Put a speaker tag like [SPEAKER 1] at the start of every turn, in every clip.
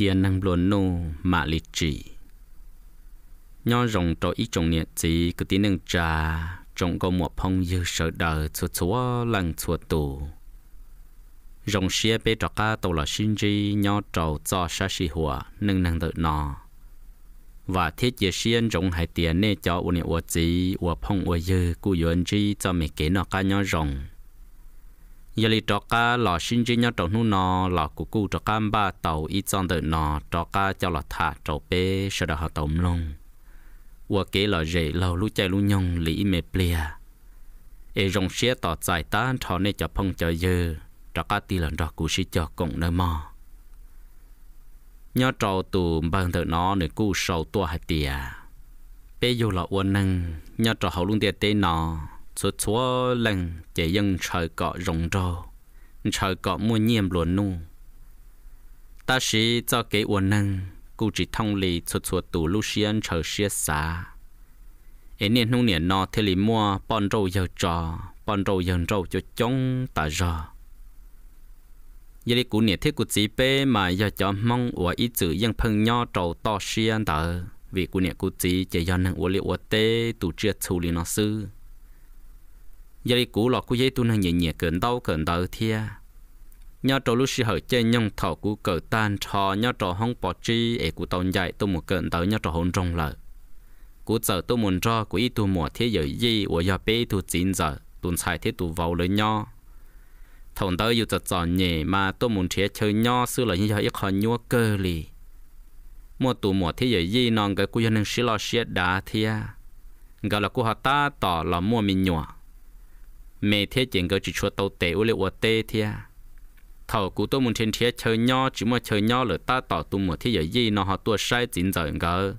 [SPEAKER 1] chia năng luận nô mà lịch trị nho rồng trò ít trọng niệm gì cứ tiếng nâng trà trọng có một phong dư sợ đờ chúa chúa lần chúa tù rồng xia bê trọc ca tàu là sinh chi nho trầu cho sa si hùa nâng nâng tự nọ và thiết chế xuyên rồng hải tiền nê cho uốn uốn gì uốn phong uốn dư cú yuan chi cho mẹ kế nọ ca nho rồng giờ li trọ cá lò sinh chỉ nhau trọ nu nọ lò cú cú trọ cam ba tàu ít trong đời nọ trọ cá cho lò thả trọ bê sợ đào tàu lông qua kế lò rể lò lú chạy lú nhông lý mệt plea e rong xe tỏ giải tan thọ nên cho phong cho dơ trọ cá ti lần trọ cú sĩ cho cùng nơi mò nhau trọ tù bằng đời nọ nơi cú sầu tua hai tia bây giờ lò uốn nâng nhau trọ hậu luôn tiệt tê nọ số số lần chỉ dân trời cọ rộng rò trời cọ mua nhiệm luôn nu ta sĩ cho cái uốn năng cụ chỉ thông lì số số tủ lu xiên trời xia xa ấy nên nung niệm nọ thế lì mua bòn râu giờ trò bòn râu giờ râu cho chống ta rò giờ đi cụ niệm thế cụ chỉ bê mà giờ cho mong của ý chữ dân phân nho trầu to xiên tờ vì cụ niệm cụ chỉ chỉ do năng uốn liệu uốn tê tủ chưa xử lý nó sư giờ đi cũ lọ cú dây tu năng nhẹ nhẹ cẩn đau cẩn đau thia nhớ trò lúc xí hở chơi nhung thọ của cờ tan trò nhớ trò hông bỏ chi ế của tàu dạy tôi một cẩn đau nhớ trò hôn trong lợ của giờ tôi muốn cho của ít tu mùa thế giờ gì của giờ bé tu chín giờ tuần sai thế tu vào lời nhau thằng tớ yêu giật giòn nhẹ mà tôi muốn trẻ chơi nhau xưa là như giờ ít khó nhua cơ li mua tù mùa thế giờ gì non cái của dân năng xí lo xí đá thia gọi là của họ ta tỏ là mua mình nhua mẹ thế chuyện cơ chỉ cho tàu tệ ô lệ ô tê thia thầu cú tôi muốn trên thế chơi nho chỉ mà chơi nho là ta tỏ tung một thế giới gì nó họ tua sai chính giờ ngờ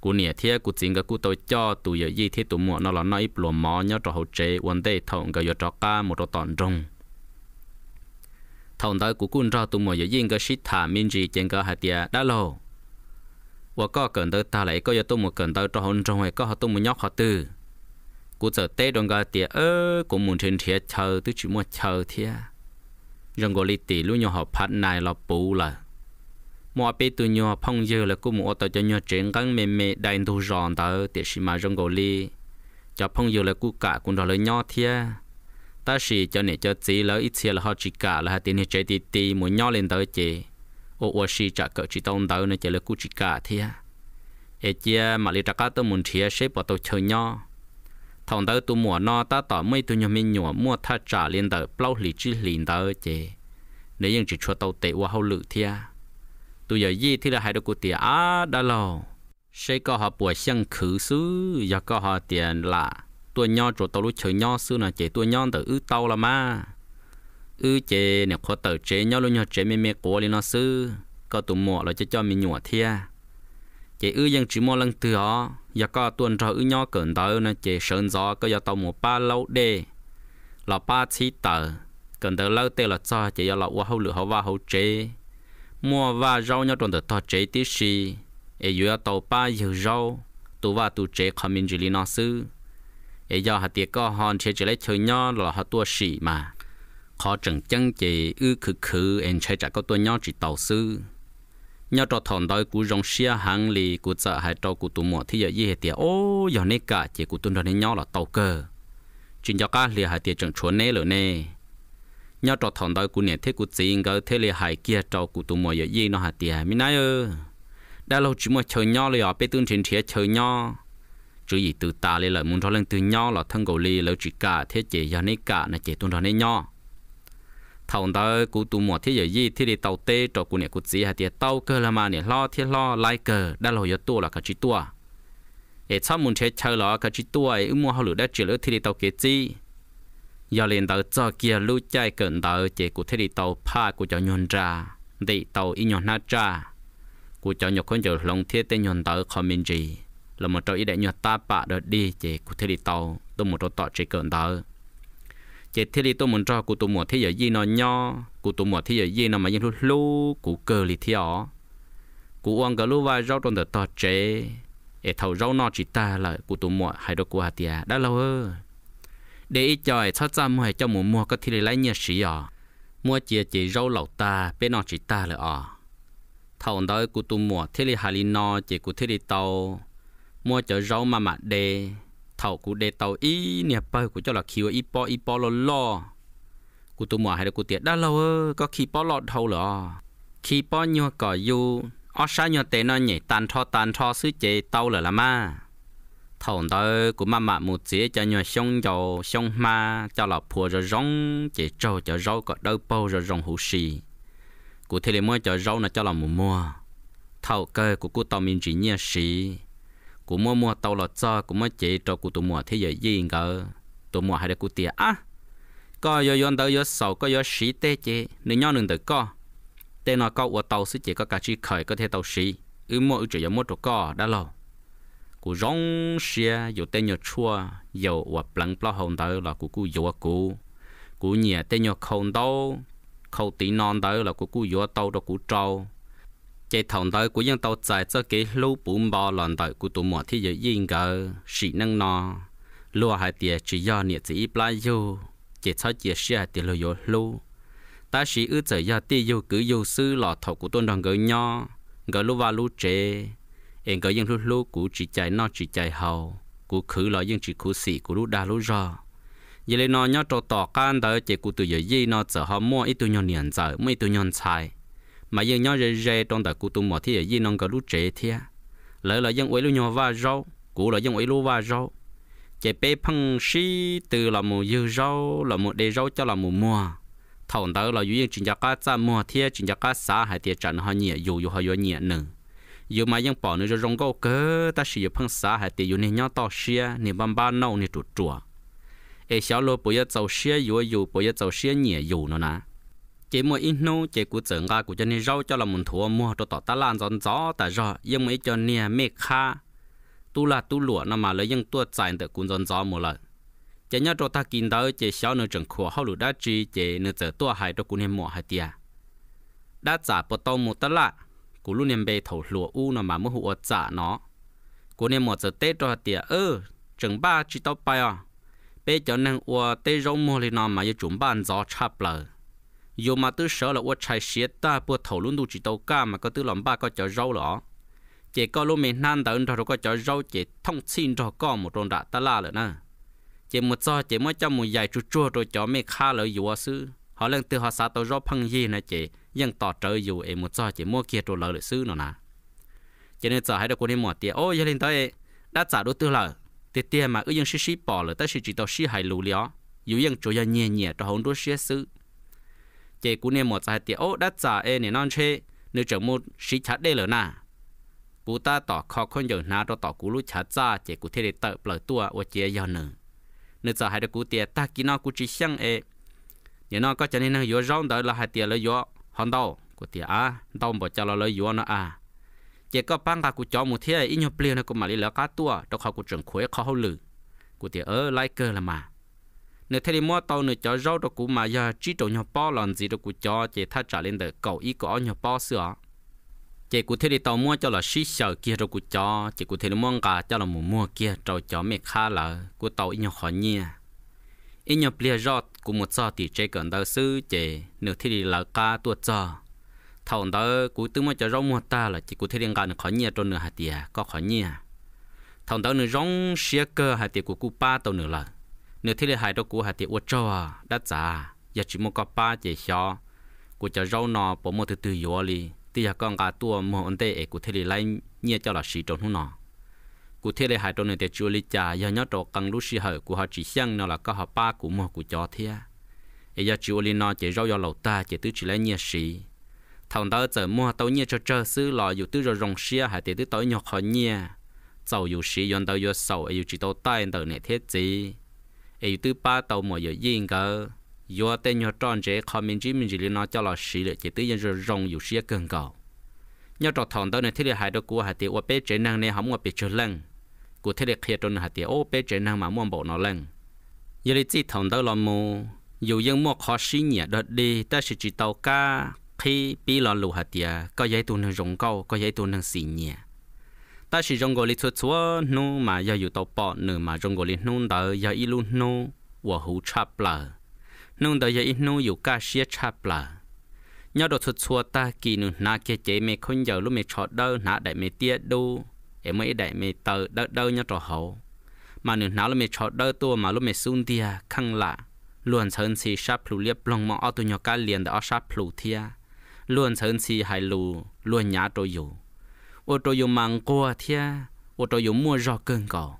[SPEAKER 1] cú nè thế cú chính cái cú tôi cho tu giờ gì thế tu mua nó là nó ít lúa mò nhớ trò hậu chế vấn đề thầu ngờ giờ trò ca một trò tòn rong thầu tới cú cún trò tu mua giờ gì cái shit thả minh gì trên cái hạt tiệt đã lâu và có cần tới ta lại có giờ tu mua cần tới trò hậu trong hay có họ tu mua nhóc họ từ cô giờ tê đồng gà tiệt ơ cô muốn trên thiệt chờ tôi chỉ mua chờ thiệt rằng gọi lì tì luôn nhau họ phát này là bù là mua bê tôi nhau phong dư là cô mua tao cho nhau chuyện gắn mềm mềm đầy đủ giòn tao tiệt xí mà rằng gọi lì cho phong dư là cô cả cũng đó là nhau thiệt ta chỉ cho nè cho chỉ là ít xia là họ chỉ cả là hai tiền hết chơi tì tì muốn nhau lên tới chị ô ô xí trả cỡ chỉ tông tao nữa chỉ là cô chỉ cả thiệt ấy chia mà lì trả cả tôi muốn thiệt xếp vào tôi chờ nhau thằng đó tụi mua nó ta tỏ mấy tụi nhau mình nhỏ mua tha trả liền tớ bao lì chi liền tớ chế chỉ cho tàu tệ qua hậu lự thia tụi giờ gì thì là hai đứa cụ tía à đã lâu sẽ có họ buổi sáng khử xứ giờ có họ tiền lạ tụi nhau chỗ tàu lúc chơi nhau xứ là chế tụi nhau tớ ư tàu là ma ư chế nếu có tớ chơi nhau luôn nhau chơi mê mê cố lên nó xứ có tụi mua là cho cho mình nhỏ thia chị ư dân chỉ mua lần từ họ và có tuần trò ư nhỏ cẩn tớ nè chị sơn gió có giờ tàu một ba lâu đê là ba chí tờ cẩn tớ lâu tê là cho chỉ giờ là u hậu lửa hậu va hậu chế mua và rau nhau tròn tớ thọ chế tí xì e yếu tàu ba yếu rau tụ và tụ chế không mình chỉ lý nó sư e giờ hạt tiệt có hòn chế chỉ lấy chơi nhau là hạt tua xì mà khó chẳng chăng chỉ ư khử khử em chế chả có tua nhau chỉ tàu sư nhớ trò thằng đôi cú rong xia hàng lì cú sợ hai trò cú tụm mỏ thì giờ gì hết tiệt ô giờ này cả chỉ cú tuân rồi nhớ là tàu cơ chuyện cho cá lì hai tiệt chẳng chuẩn nè rồi nè nhớ trò thằng đôi cú nè thế cú chỉ ngờ thế lì hai kia trò cú tụm mỏ giờ gì nó hai tiệt mi nãy ơ đã lâu chỉ mới chơi nhớ rồi à bé tương trên thiệt chơi nhớ chú gì từ ta lì là muốn cho lên từ nhớ là thân cầu lì lâu chỉ cả thế chỉ giờ này cả là chỉ tụm rồi nè nhớ thầu đó cụ tu mỏ thế giới gì thế đi tàu tê cho cụ này cụ gì hạt tiền tàu cơ là mà này lo thế lo lại cơ đã lo yếu tua là cả chỉ tua để sau muốn chơi chơi lo cả chỉ tua ấy mua họ lửa đã chơi lửa thế đi tàu kế gì giờ lên tàu cho kia lưu chạy cận tàu chỉ cụ thế đi tàu pha cụ cho nhon ra để tàu in nhon nát ra cụ cho nhon con chờ lòng thế tên nhon tàu không minh gì là một trò ý đại nhon ta bạ đợt đi chỉ cụ thế đi tàu tôi một trò tọt chỉ cận tàu chế thế li tôi muốn cho cụ tụ mùa thế giới gì nó nho cụ tụ mùa thế giới gì nó mà những lúc lú cụ cơ li thế ó cụ ăn cái lú vai rau trong đợt to chế để thầu rau nó chỉ ta là cụ tụ mùa hai đồ cụ hạt đã lâu hơn để ít trời thoát ra mua cho mùa mua có thể lấy nhiều sĩ ó mua chia chỉ rau lẩu ta bên nó chỉ ta là ó thầu đó cụ tụ mùa thế li hà li nó chỉ cụ thế li tàu mua cho rau mà mà đề thầu cụ đề tàu ý nè bơ cụ cho là khiu ý po ý po lo lo cụ tụi mua hay là cụ tiệt đã lâu ơ có khi po lo thầu lọ khi po nhau cỏ yu ở xa nhau tê nó nhảy tàn tho tàn tho sứ chế tàu lợ là ma thầu đó cụ mà mạ một chế cho nhau xong dầu xong ma cho là phùa rồi rong chế trâu cho rau có đâu bao rồi rong hủ xì cụ thể là mua cho rau nó cho là mùa mua thầu cơ của cụ tàu mình chỉ nhảy xì của mua mua tàu lọt cho của mua chế cho của tụ mua thế giới gì ngờ tụ mua hai là của tiền à, có yo yon tới yo sầu có yo sĩ tế chế nên nhau đừng tới có tê nó có của tàu sẽ chế có cả chi khởi có thể tàu sĩ ư ư chỉ có một chỗ có đã lâu cú rong xe yo tê nhau chua dầu và plăng plao hồng tới là của cú yo cú, cú nhà tê nhau không đâu khâu tí non tới là của cú yo tàu đó cú trâu chế thòng đời của dân tộc giải cho cái lũ bùm bò lòn đời của tụi mọi thì giờ yên gờ sĩ năng nọ lúa hai tiệt chỉ do nhiệt chỉ plai yo chế cho chế sĩ hai tiệt lúa yo ta sĩ ư giờ giờ tiệt yo cứ yêu sư lọ thọ của tôn đoàn gờ nho gờ lú và lú chế em gờ dân lú lú của chỉ chạy nọ chỉ chạy hầu của khử lọ dân chỉ khử sĩ của lú đa lú rò vậy nên nọ nhớ trò tỏ can tới chế của tụi giờ gì nọ giờ họ mua ít tụi nhon niên giờ mua ít tụi nhon xài mà dân nhau rề rề trong tờ cụ tùng mỏ thì dân nông có lũ trẻ thia lỡ là dân ủy lũ nhỏ và rau cụ là dân ủy lũ và rau chế bé phăng xí từ là một dư rau là một đề rau cho là một mùa thầu đó là dụ dân chính giác cá mùa thia chính giác ca xã hay thia trận họ nhẹ dù dù họ dù nhẹ nữa dù mà dân bỏ nữa cho rong câu cơ, ta sử dụng phăng xã hay thia dù nên nhau to xia nên băm ba nâu nên trụ chùa ai xéo lô bây giờ tàu xia dù dù bây giờ tàu xia nhẹ dù nó nè chỉ mua ít nô chỉ cú tưởng ra của cho nên rau cho là muốn thua mua cho tỏ ta lan giòn gió ta rò nhưng mấy cho nia mê kha tu là tu lụa nó mà lấy những tua chạy được cũng giòn gió một lần chỉ nhớ cho ta kinh tới chỉ sáu nửa trường khua hậu lũ đã chi chỉ nửa giờ tua hai cho cũng nên mua hai tia đã trả bờ tông một tát lạ cú luôn nên bê thầu lụa u nó mà mua hụa trả nó cú nên mua giờ tết cho tia ơ trường ba chỉ tao bay à bây giờ nên ua tết rong mua lên nó mà yêu chúng ban gió chắp lời dù mà tư sở là uất chạy xế ta bữa thầu luôn đủ chỉ tàu ca mà có tư làm ba có chở rau lỏ chỉ có lúc mình nan đợi rồi có chở rau chỉ thông xin rồi có một đồn đã ta la rồi nè chỉ một do chỉ mới cho một dài chua chua rồi chó mẹ kha lợi dù à sư họ lên từ họ xả tàu rau phăng gì nè vẫn vẫn rồi em một do mua nó nên đã trả đủ tiền mà bỏ tới chỉ cho chỉ ยังต่อเจออยู่เอหมดจอเจมัวเกียตัวเราหรือซื้อเนาะนะเจเนจ่อให้ดอกคนที่หมดเตียโอ้ยลินตัวเอด้าจ่าดูตัวเราเตียเตียมาเอ้ยยังชิชิปอเลยแต่ชิจิตอชิหายรู้เลี้ยอยู่ยังจุยเงียเงียตัวหงดูเสียซื้อเจกูเนี่ยหมดใจเตียโอ้ดัดจ่าเอเนี่ยนอนเชน้อจากมูชิชัดได้เลยนะกูตาต่อคอคนอยู่นาตัวต่อกูรู้ชัดจ้าเจกูเทเดเตอร์เปล่าตัวว่าเจียยาวหนึ่งน้อจะให้กูเตียตากินอกูจีเชียงเอเนี่ยนอก็จะนี่นงยัวร้องเดนละหายเตียเลยยัวฮอนโดกูเตียอ่ะต้องบอกจะเราเลยยัวนะอ่ะเจก็ปั้งกากูจอมูเทียอินยเปลี่ยนห้กูมาลีแล้วก้าตัวตัวเขากูจังคุยเขาหลือกูเตียเออไล่เกอร์ละมา nếu thấy mua tàu nữa cho rau đó cũng mà giờ chỉ trộn nhỏ bò lần gì đó cũng cho chị tha trả lên được cầu ý có nhỏ bò sữa chị cũng thể đi tàu mua cho là xí sợ kia rồi cũng cho chị cũng thể đi mua cả cho là một mua kia rồi cho mẹ khá là của tàu ý nhỏ khó nhia ý nhỏ bia rót cũng một giờ thì chơi gần đầu sư chị nếu thế đi là cá tuột giờ thầu đó cũng tư mua cho rau mua ta là chỉ cụ thể đi gần khó nhia rồi nửa hạt tiền có khó nhia thầu đó nửa rong xía cơ hạt tiền của cụ ba tàu nửa là nếu thế là hai đứa cũ hạt thì uất cho à. đã già, giờ chỉ một có ba chỉ cho của cho rau nọ bỏ một thứ từ yếu đi thì giờ con gà tua một ông tê của thế là lấy nhẹ cho là sĩ trốn hú nọ của thế là hai đứa này để chú lý trả giờ nhớ đồ cần lúc sĩ hở của họ chỉ sang nó là có họ ba của một của cho thế ấy giờ chú lý nọ chỉ rau vào lẩu ta chỉ tứ chỉ lấy nhẹ sĩ thằng đó giờ mua tàu nhẹ cho chơi xứ lò dù tứ rồi rồng xia hay để tứ tối nhọc họ nhẹ dầu dù sĩ yon tao yon sầu ấy dù chỉ tao tay tao này thế gì ấy từ ba tàu mà giờ yên cả do tên nhỏ tròn chế khó mình chỉ mình chỉ liên nó cho là xí lệ chỉ tự nhiên rồi rong dù xí cần cầu nhau trò thòng đó này thế là hai đứa của hai tiệt ô bé chế năng này không có bị chơi lăng của thế là khi tròn hạt tiệt ô bé chế năng mà muốn bộ nó lăng giờ lấy chỉ thòng đó là mù dù ยัง mua khó xí nhẹ đợt đi ta sẽ chỉ tàu cá khi bị lò lù hai tiệt có giấy tu năng rong câu có giấy tu năng xì nhẹ ta chỉ trong gọi lý thuyết chúa nu mà giờ อยู่ tàu bỏ nữa mà trong gọi lý nu đó giờ ít luôn nu và hữu chạp là nu đó giờ ít nu อยู่ cả xia chạp là nhớ đồ thuật chúa ta kỳ nu na kia chế mẹ không giờ lúc mẹ chọn đâu na đại mẹ tiết đâu em mới đại mẹ tờ đâu đâu nhớ trò hậu mà nu na lúc mẹ chọn đâu tua mà lúc mẹ sun tia khăng lạ luôn sơn si sáp plu liệp lòng mong ở tu nhọ cá liền đó sáp plu thia luôn sơn si hai lù luôn nhá tôi อยู่ ô tô dùng mang qua thia ô tô dùng mua rau cơn cỏ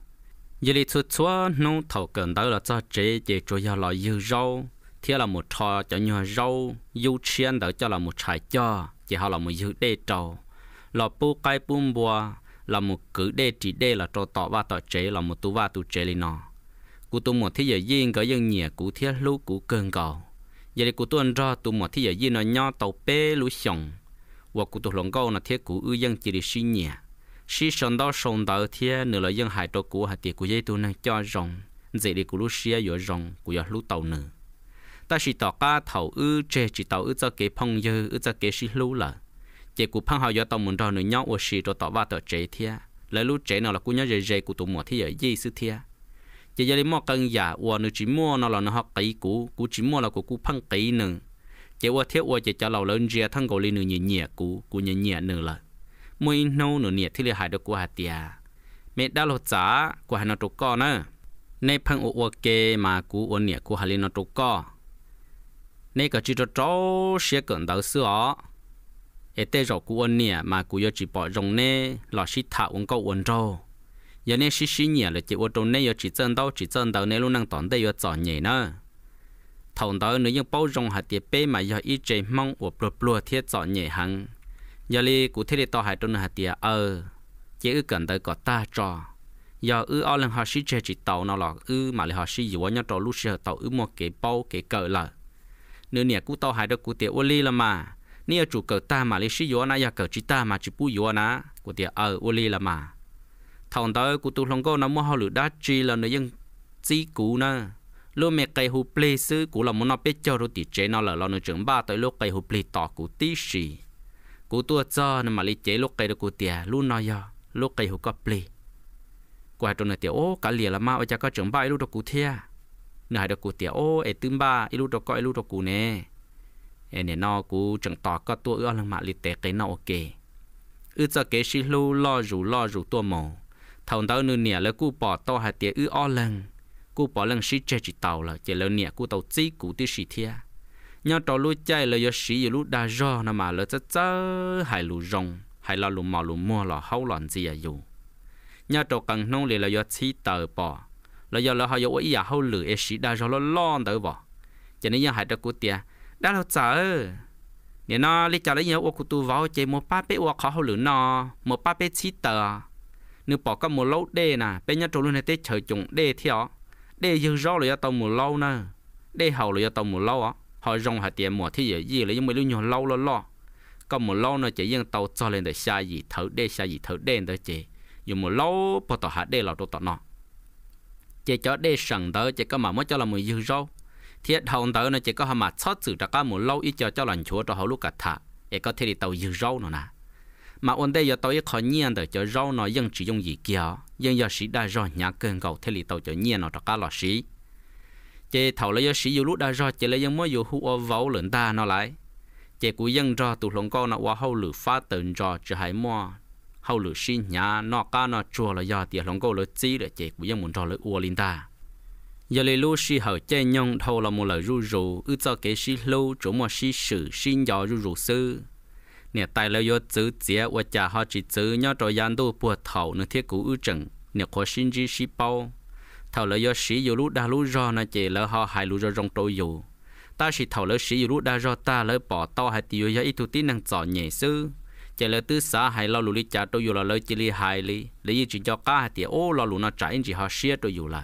[SPEAKER 1] giờ đi xuất xóa nấu thầu cần đó là cho chế chế cho là dư rau thia là một trò cho nhỏ rau dư chiên đó cho là một trái cho chỉ họ là một dư đê trầu là bu cây bu bùa là một cử đê chỉ đê là trò tọ và tọ chế là một tú và tú chế lên nó cú tu một thế giờ yên có dân nhẹ cú thiết lúc cú cơn cầu giờ đi cú tuân ra tu một thế giờ yên nó nho tàu pê lũ sòng 我古多龙高那天古有样子的新年，是上到上到天，你来样海多古还地古也都能叫容，这里古路是要有容，古要路到呢。但是大家头呃，这只头呃在给朋友呃在给是路了，结果朋友要到门到你 nhau 我是到到挖到这天，来路这呢了古娘热热古多么天有意思天。giờ giờ đi mua cần giả, và nó chỉ mua nó là nó học kỹ cũ, cũ chỉ mua là của cũ phăng kỹ nữa chỉ qua thiếu qua chỉ cho lầu lớn ria thằng gấu lên nửa nhẹ nhẹ cú cú nhẹ nhẹ nửa là mỗi nô nửa nhẹ thì là hại được qua hạt tiề mẹ đã lột giá của hai nó trục co nữa nay phăng ô ô kê mà cú ô nhẹ cú hai lên nó trục co nay cái chỉ cho cháu sẽ cần đầu sữa ở đây rồi cú ô nhẹ mà cú yêu chỉ bỏ rồng nè là sĩ thảo uống câu uống rau giờ này sĩ sĩ nhẹ là chỉ ô trong này yêu chỉ chân đầu chỉ chân đầu này luôn đang tỏn đây yêu chọn nhẹ nữa thông đó nếu như bao rong hạt tiền bê mà do ý chế mong của bùa bùa thiết dọn nhẹ hằng giờ li cụ thiết to hạt trong hạt tiền ờ chỉ ư cần tới có ta trò giờ ư ao lần họ sĩ chế chỉ tàu nào lọ ư mà là họ sĩ dụ nhau trò lúc sửa tàu ư một cái bao cái cờ là nếu nè cụ tàu hạt đó cụ tiền ô li là mà nếu chủ cờ ta mà li sĩ dụ na giờ cờ chỉ ta mà chỉ bu dụ na cụ tiền ờ ô li là mà thông đó cụ tu không có nó mua họ lửa đá chi là nó nhưng chỉ cụ na lúc mẹ cây hụp plei sư cú là muốn nó biết cho rồi thì chế nó là lo nó trưởng ba tới lúc cây hụp plei tỏ cú tí xì cú tua cho nên mà lý chế lúc cây được cú tiề lúc nó giờ lúc cây hụp có plei qua trong này tiề ô cả lìa là mau ôi cha có trưởng ba lúc đó cú thia nửa hai được cú tiề ô ấy e tương ba lúc đó có lúc đó cú nè ấy nè nó cú trưởng tỏ có tua ước lần mà lý tế cái nó ok ư cho kế xí lu lo rủ lo rủ tua mồ thầu tao nửa nè là cú bỏ to hai tiề ư o lần cú bỏ lần sĩ chơi chỉ tàu là chỉ lớn nhẹ cú tàu chí cú tí sĩ thia nhau trò lú chơi là do sĩ giờ lú đa do nó mà lỡ chớ chớ hay lú rong hay là lú mò lú mua là hấu loạn gì à dù nhau trò cần nông liền là do chí tờ bỏ là do là họ do ý à hấu lử e sĩ đa do lo lon tờ bỏ cho nên nhà hại cho cú tia đã lâu chờ nên nó lý cho lấy nhau ô cú tu vào chơi một ba bé ô khó hấu lử nó một ba bé chí tờ nếu bỏ cả một lâu đê nà bên nhau trò luôn này tết chờ chung đê theo để yêu rau là tàu mù lâu nè để hầu là tàu mù lâu á họ rong hạt tiền mùa thế giới gì là những mấy lúc nhiều lâu lo lo còn mù lâu nè chỉ dân tàu cho lên để xa gì thở để xa gì thở đen tới chị dùng mù lâu bỏ tàu hạt để là tao tao nó chỉ cho để sẵn tới chỉ có mà mới cho là mù yêu rau thiết hồng tới nó chỉ có hàm mặt sót sự cho ca mù lâu ít cho cho lành chúa cho họ lúc cả thả để có thể đi tàu yêu rau nữa nè mà ổn đây giờ tôi khó nhiên để cho rau nó dân chỉ dùng gì kia dân giờ sĩ đã rồi nhà cơn cầu thế thì tôi cho nhiên nó cho cá lọ sĩ chế thầu lấy giờ sĩ dù lúc đã rồi, chế lấy dân mới dù hú ô vấu lớn ta nó lại chế của dân rau tụ lòng con nó qua hậu lử phá tận rau chứ hãy mua hậu lử sĩ nhà nó cá nó chùa là giờ tiền lòng con lấy chi để chế của dân muốn rau lấy ua linh ta giờ lấy lú sĩ hở chế nhông thâu là một lời ru rù ư cho kế sĩ lâu chỗ mà sĩ sử sinh giờ ru rù sư เนี่ยตายแล้วยศซื้อเสียว่าจะหาจิตซื้อย่อจอยันดูปวดเท่าเนื้อเทียกูอื้อจังเนี่ยขอชินจีชิเป้าเท่าแล้วยศสีอยู่รู้ดารู้รอนะเจแล้วหาหายรู้รอจงโตอยู่ตาสิเท่าแล้วสีอยู่รู้ดารอตาแล้วปอต่อหายติอยู่ยาอีทุตินังจ่อเหนื่ซื้อเจแล้วตื้อสาหายเราลุลิจ่าโตอยู่เราเลยจิลีหายลีเลยยี่จิจอก้าหายเตียโอ้เราลุน่าจ่ายอินจิหาเชียโตอยู่ละ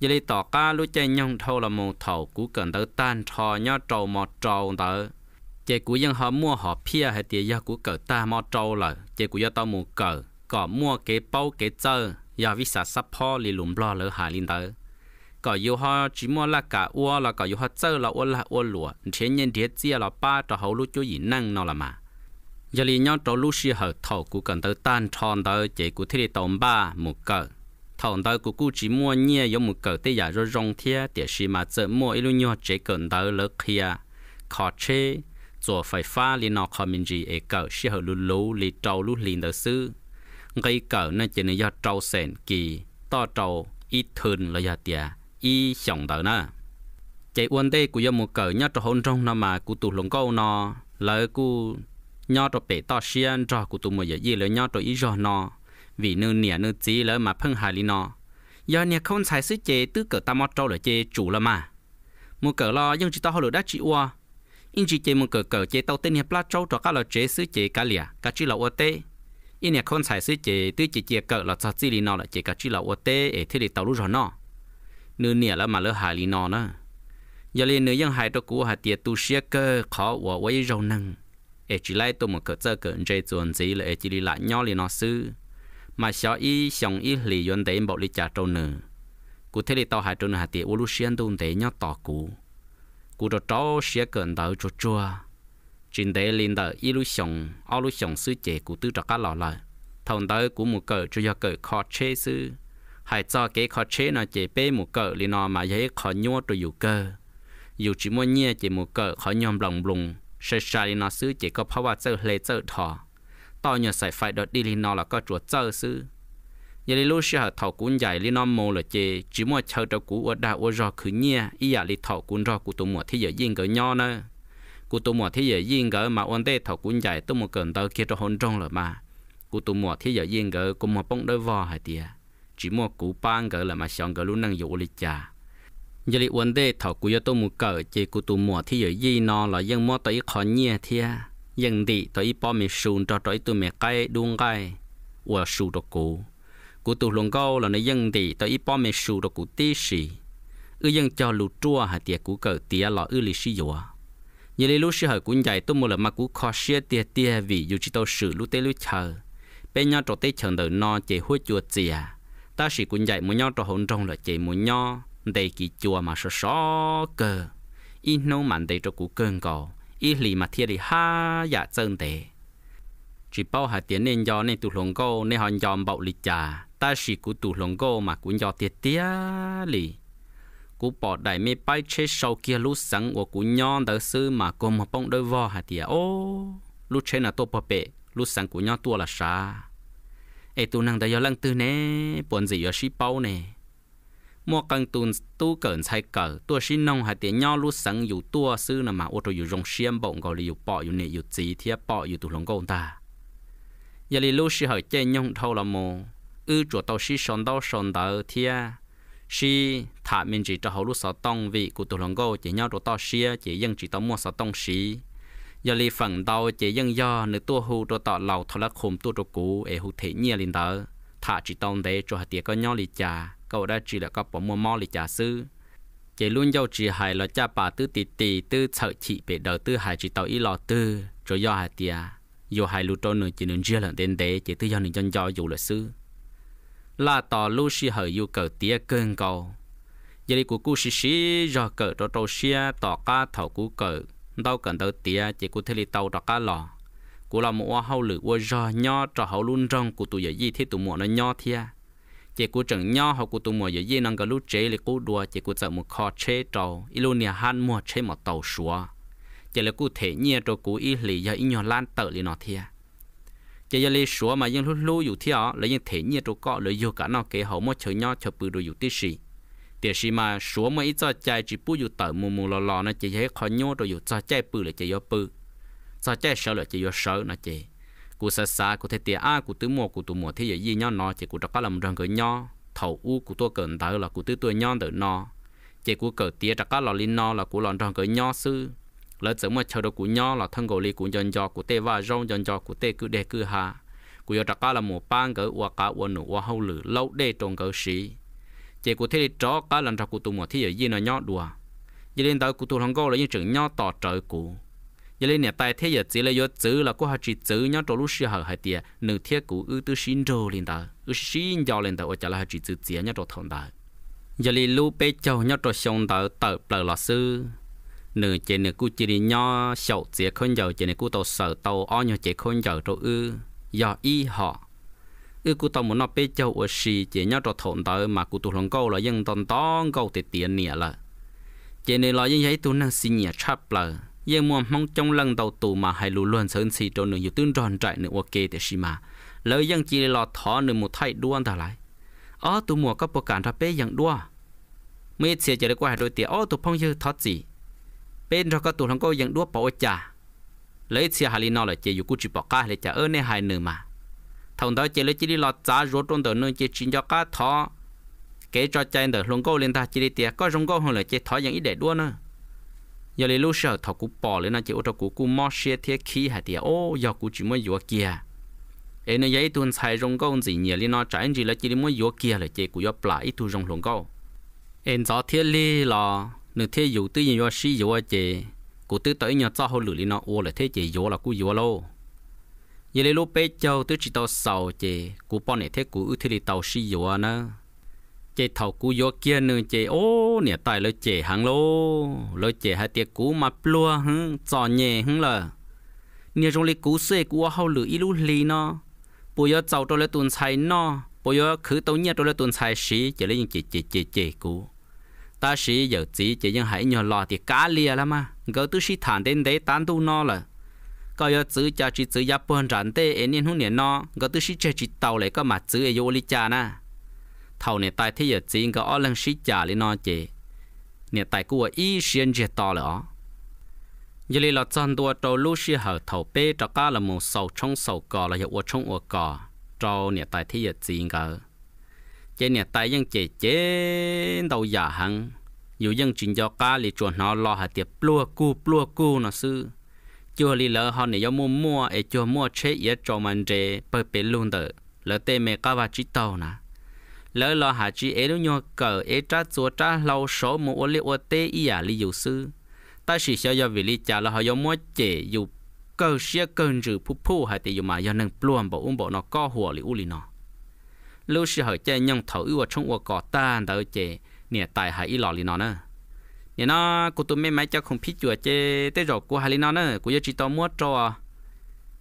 [SPEAKER 1] ยลีต่อก้ารู้ใจยงเท่าละโมเท่ากูเกินเตอร์ตันทอย่อโจมอโจเตอร์ chế cú dân họ mua họ pia hay tiền giờ cú cỡ ta mò trâu là chế cú giờ tao mua cỡ có mua cái bao cái chơi giờ vì sao sắp po li lùm lo lỡ hà linh tới có yêu họ chỉ mua là cả ua là có yêu họ chơi là uo là uo lúa thiên nhiên địa chia là ba cho hậu lúc chú gì năng nó là mà giờ li nhau trâu lúc xưa hở thầu cú cần tới tan tròn tới chế cú thế tàu ba một cỡ thầu tới cú cú chỉ mua nhia giống một cỡ tới giờ rồi rong thia để xí mà chơi mua ít lúc nhau chế cần tới lỡ kia khó chơi 做ไฟฟ้าลีนอคอมมินจีเอเก่าเชื่อลุลูลีเจ้าลุลีนเดอซื้อไงเก่านั่นจะนยอดเจ้าเซนกีต่อเจ้าอีทึนระยะเตียอีสองเดอนะใจอ้วนเด้กูยมเก่าเนี่ยจะหนจงนมากูตุลงเก้านอแล้วกูเนี่ยจะเปต่อเชียนจอกูตุมวยยี่เลยเนี่ยจะอีจอนอ vì nư nỉa nư chí lỡ mà phân hà lý nó giờ nè không xài sứ chế tư cỡ ta mọt trâu lỡ chế chủ lỡ mà một cỡ lo nhưng chỉ tao hồ lỡ đã chỉ ua in chỉ chế một cờ cờ chế tàu tên hiệp lá trâu cho các lò chế sứ chế cá lìa cá chữ là ô tê in nhà con xài sứ chế tư chế chế cờ là sao chỉ lì nọ là chế cá chữ là ô tê để thế để tàu lúc rồi nọ nửa nè là mà lỡ hài lì nọ nữa giờ lên nửa dân hài cho cũ hạt tiệt tu sía cơ khó và quấy râu năng để chỉ lại tôi một cờ chơi cờ chế chuẩn gì là chỉ lì lại nhau lì nọ sư mà sợ y xong y lì yon đấy bảo lì trả trâu nữa cụ thế là tàu hài trâu nữa hạt tiệt ô lúc xuyên đông đấy nhau tỏ cũ cú cho cháu xé cẩn đầu cho chua trên đấy lên đầu ít lúc xong ao chế cú tư cho cá lò lại tới cú một cờ cho do cờ khó chế sư hay cho cái khó chế nó chế bê một cờ lên nó mà dễ khó nhua cho dù cơ dù chỉ muốn nhia chế một cờ khó nhom lòng lùng sẽ sai nó sư chế có phá chơi lệ thọ tao nhờ sai phải đợt đi lên nó là có chuột chơi giờ đi lúc xưa thảo cũng dạy li nó mồ là chê chỉ mua chờ cho cũ ở đa ở rò cứ nhia ý giờ dạ li thảo cũng rò cụ tụ mùa thế giờ yên cỡ nho nữa cụ tụ mùa thế giờ yên cỡ mà ôn tê thảo cũng dạy tôi một cơn tao kia cho hôn trong rồi mà cụ tụ mùa thế giờ yên cỡ cũng một bông đôi vò hay tiệt chỉ mua cụ ban cỡ là mà xong cỡ lúc năng dụ li giờ li ôn tê thảo cũng cho tôi một cỡ chê cụ tụ mùa thế giờ yên nó là yên mua tới khó nhia thiệt yên đi tới bỏ mình sùn cho tới tụi cái đuông cái và sùn cho cụ cụ tụ luồng câu là nơi dân thì tới ít bao mê sù rồi cụ tê xì ư dân cho lù chua hà tiệt cụ cờ tiệt lọ ư lì xì dùa như lý lúc xì hở cụ nhảy tôi mua là mặc cụ khó xia tiệt tiệt vì dù chỉ tàu sử lúc tê lúc chờ bên nhau trò tê chờ đợi no chế hối chùa tiệt ta xì cụ nhảy muốn nhau trò hồn trong là chế muốn nhau đầy kỳ chùa mà sơ sơ cơ ít nấu mạnh đầy cho cụ cơn cầu ít lì mà thiệt thì ha dạ chân tệ chỉ bao hà tiệt nên do nên tụ luồng câu nên họ nhòm bậu lịch trà ta chỉ cú tủ lồng gô mà cú nhỏ tiệt tia lì cú bỏ đại mê bay chế sau kia lúc sáng của cú nhon đỡ sư mà cô mà bông đôi vò hả tia ô lúc chế là tô bò bệ lúc sáng cú nhon tua là xa. ê e tu năng đã giờ lăng tư nè buồn gì giờ ship bao nè mua cần tu tu cẩn sai cỡ tua xin nông hạt tiền nhau lúc sáng dù tua sư là mà ô tô dù rong xiêm bỗng gọi là dù bỏ dù nè dù gì thì bỏ dù tụ lồng gôn ta giờ li lúc sư hỏi chơi nhông thâu là mồ ư chỗ tàu sĩ sòn đau sòn đỡ thia sĩ thả mình chỉ cho hậu lúc sáu tông vị của tổ lòng gô chỉ nhau chỗ tàu sĩ chỉ dân chỉ tàu mua sáu tông sĩ giờ lì phần đau chỉ dân do nửa tua hù chỗ tàu lầu thọ lắc khum tua chỗ cũ ế hù thể nhia liền đỡ thả chỉ tông đấy chỗ hạt tiệt có nhau lì trà cậu đã chỉ là có bỏ mua mò lì trà sư chỉ luôn dâu chỉ hài là cha bà tư tì tì tư sợ chị bị đầu tư hài chỉ tàu y lò tư chỗ do hạt tiệt dù hài lụt trâu nửa chỉ nửa chia lần tên đấy chỉ tư do nửa chân do dù là sư là tỏ lưu si hở yêu cờ tía cơn cầu giờ đi của cô sĩ sĩ do cờ cho trâu xe tỏ cá thầu cú cờ đâu cần đâu tía chỉ của thế li tàu đó cá lò của là một hậu lử của do nho cho hậu luôn rong của tụi giờ gì thế tụi mùa nó nho thia chỉ của chẳng nho hậu của tụi mùa giờ gì năng cái lưu chế là cú đùa chỉ của sợ một kho chế trâu ilonia han mua chế một tàu xua chỉ là cụ thể nhia trò cú y lì do y nhò lan tờ li nó thia chỉ giờ lấy số mà vẫn lúc lúc dù thi ở, lấy vẫn thế nhiệt độ cao lấy dù cả nó cái hậu mà chơi nhau chơi bự đồ dù tí gì Tiết gì mà số mà ít cho chạy chỉ bự dù tờ mù mù lò lò nó chỉ thấy khó nhau đồ dù cho chạy bự là chỉ do bự cho chạy sợ là chỉ do sợ nó chỉ Cú sợ sợ cú thấy tiền a cú tứ mua cú tụ mua thế giờ gì nhau nó chỉ cú đọc các lòng rằng cái nhau thầu u cú tôi cần tới là cú tứ tôi nhau tới nó chỉ cú cờ tiền đọc các lò linh nó là cú lòng rằng cái nhau sư lỡ sớm mà chờ đó cú nhỏ là thân gọi li cú dần dò cú tê và rong dần dò cú tê cứ đề cứ hà cú yo trắc là một ban gỡ ua cá ua nụ ua hậu lử lâu đê trồng gỡ sĩ chỉ cú thế chó cá lần ra cú tụ một thế giới gì nó nhỏ đùa giờ lên tới cú tụ thằng gỗ là những chừng nhỏ tỏ trợ cú giờ lên nhà tài thế giới chỉ là yo chữ là cú hà chỉ chữ nhỏ trâu lúc xưa hở hai tiệt nửa thiết của ưu tư sinh đồ lên tới ưu sinh giàu lên tới ở chả là hà chỉ chữ chỉ nhỏ trâu thằng tới giờ lên lu bê châu nhỏ trâu xong tới tới bờ lọ sư nữ chị nữ cô chỉ đi nhỏ sầu chị khôn giàu chị nữ cô tàu sở tàu o nhau chị khôn giàu rồi ư do y họ ư cô tàu muốn nó bê châu ở xì chị nhau trò thộn tới mà cô tụ lòng câu là dân tòn tón câu thì tiền nè là chị nữ lo dân giấy tụ năng xin nhẹ chắp là dân muốn mong trong lần đầu tù mà hay lù luôn sơn xì cho nữ dù tương tròn trại nữ ok thì xì mà lời dân chỉ là thọ nữ một thay đuôn ta lại ó tụ mua có bộ cản ra bê dân đua mấy chị chỉ được qua đôi tiền ó tụ phong dư thoát gì bên rồi có tụi thằng cô vẫn đua bỏ chả lấy xe hà lino là chơi yuku chỉ bỏ cá lấy chả ơn này hai nửa mà thằng đó chơi lấy chỉ đi lọt giá rốt trong đời nơi chơi chín cho cá thọ kế cho chơi đời luôn cô lên ta chỉ đi tiệt có rong cô hơn là chơi thọ vẫn ít để đua nữa giờ lấy lúc sau thọ bỏ lên nó chơi ô tô cú cú mò thiết khí hạt tiệt ô giờ cú chỉ mới vừa kia ấy nó giấy tuần xài rong cô gì nhiều lên nó trái gì chỉ đi mới vừa kia là chơi cú vừa lại ít thu rong luôn cô em gió thiết li là nếu thế dụ tư nhiên do sĩ dụ chế, cụ tư tới nhà cho hồ lửa li nó ô là thế chế dụ là cụ dụ lô giờ lấy lô bé châu tư chỉ tàu sầu chế, cụ bọn này thế cụ ưu thế li tàu sĩ dụ nữa chế thầu cụ dụ kia nữa chế ô nè tài lô chế hàng lô lô chế hai tiệc cụ mà plua hứng trò nhẹ hứng là nè trong li cụ xe cụ hồ lửa ít lú li nó bây giờ cháu tôi lấy tuần sai nó bây giờ khử tàu nhà tôi lấy tuần sai sĩ chế lấy những chế chế chế chè cụ ta sĩ giờ chỉ chỉ những hãy nhỏ lo thì cá lia lắm mà gỡ tư sĩ thản đến đấy tán tu no là có giờ chữ cha chỉ chữ gia bơn rắn tê em niên hôn niên no gỡ tư sĩ chơi chỉ tàu lại có mặt chữ yêu li cha na thầu này tại thế giờ chỉ gỡ lăng sĩ cha li no chỉ nè tại của ý xuyên chia to là giờ li là chân tua trâu lu sĩ hở thầu bê cho cá là một sầu trong sầu cò là hiệu uo trong uo cò trâu nè tại thế giờ chỉ gỡ chế nè tay dân chế chế đầu giả hằng dù dân chuyện gió cá lì chuẩn nó lo hạt tiệp plua cu plua cu nó sư chưa lì lỡ họ nè yêu mua mua ấy chưa mua chế yết cho mình chế bơi bể luôn đỡ lỡ tê mẹ cá và chỉ tàu nè lỡ lo hạt chỉ ấy nó nhọ cờ ấy trả chúa trả lâu số mua ô lì ô tê ý à lì dù sư ta sĩ sẽ do vì lì trả là họ yêu mua chế dù cơ xe cơn rử phụ phụ hạt tiệp mà do nâng plua bộ ung bộ nó hùa co หัว lì u lì nó lưu xưa họ chơi nhông thầu ưu trong ua cỏ ta đỡ chè nè tài hải y lò lì nó nè nè nó cô tụi mấy máy cho không biết chùa chơi tới rồi cô hải lì nó nè cô chỉ tao mua cho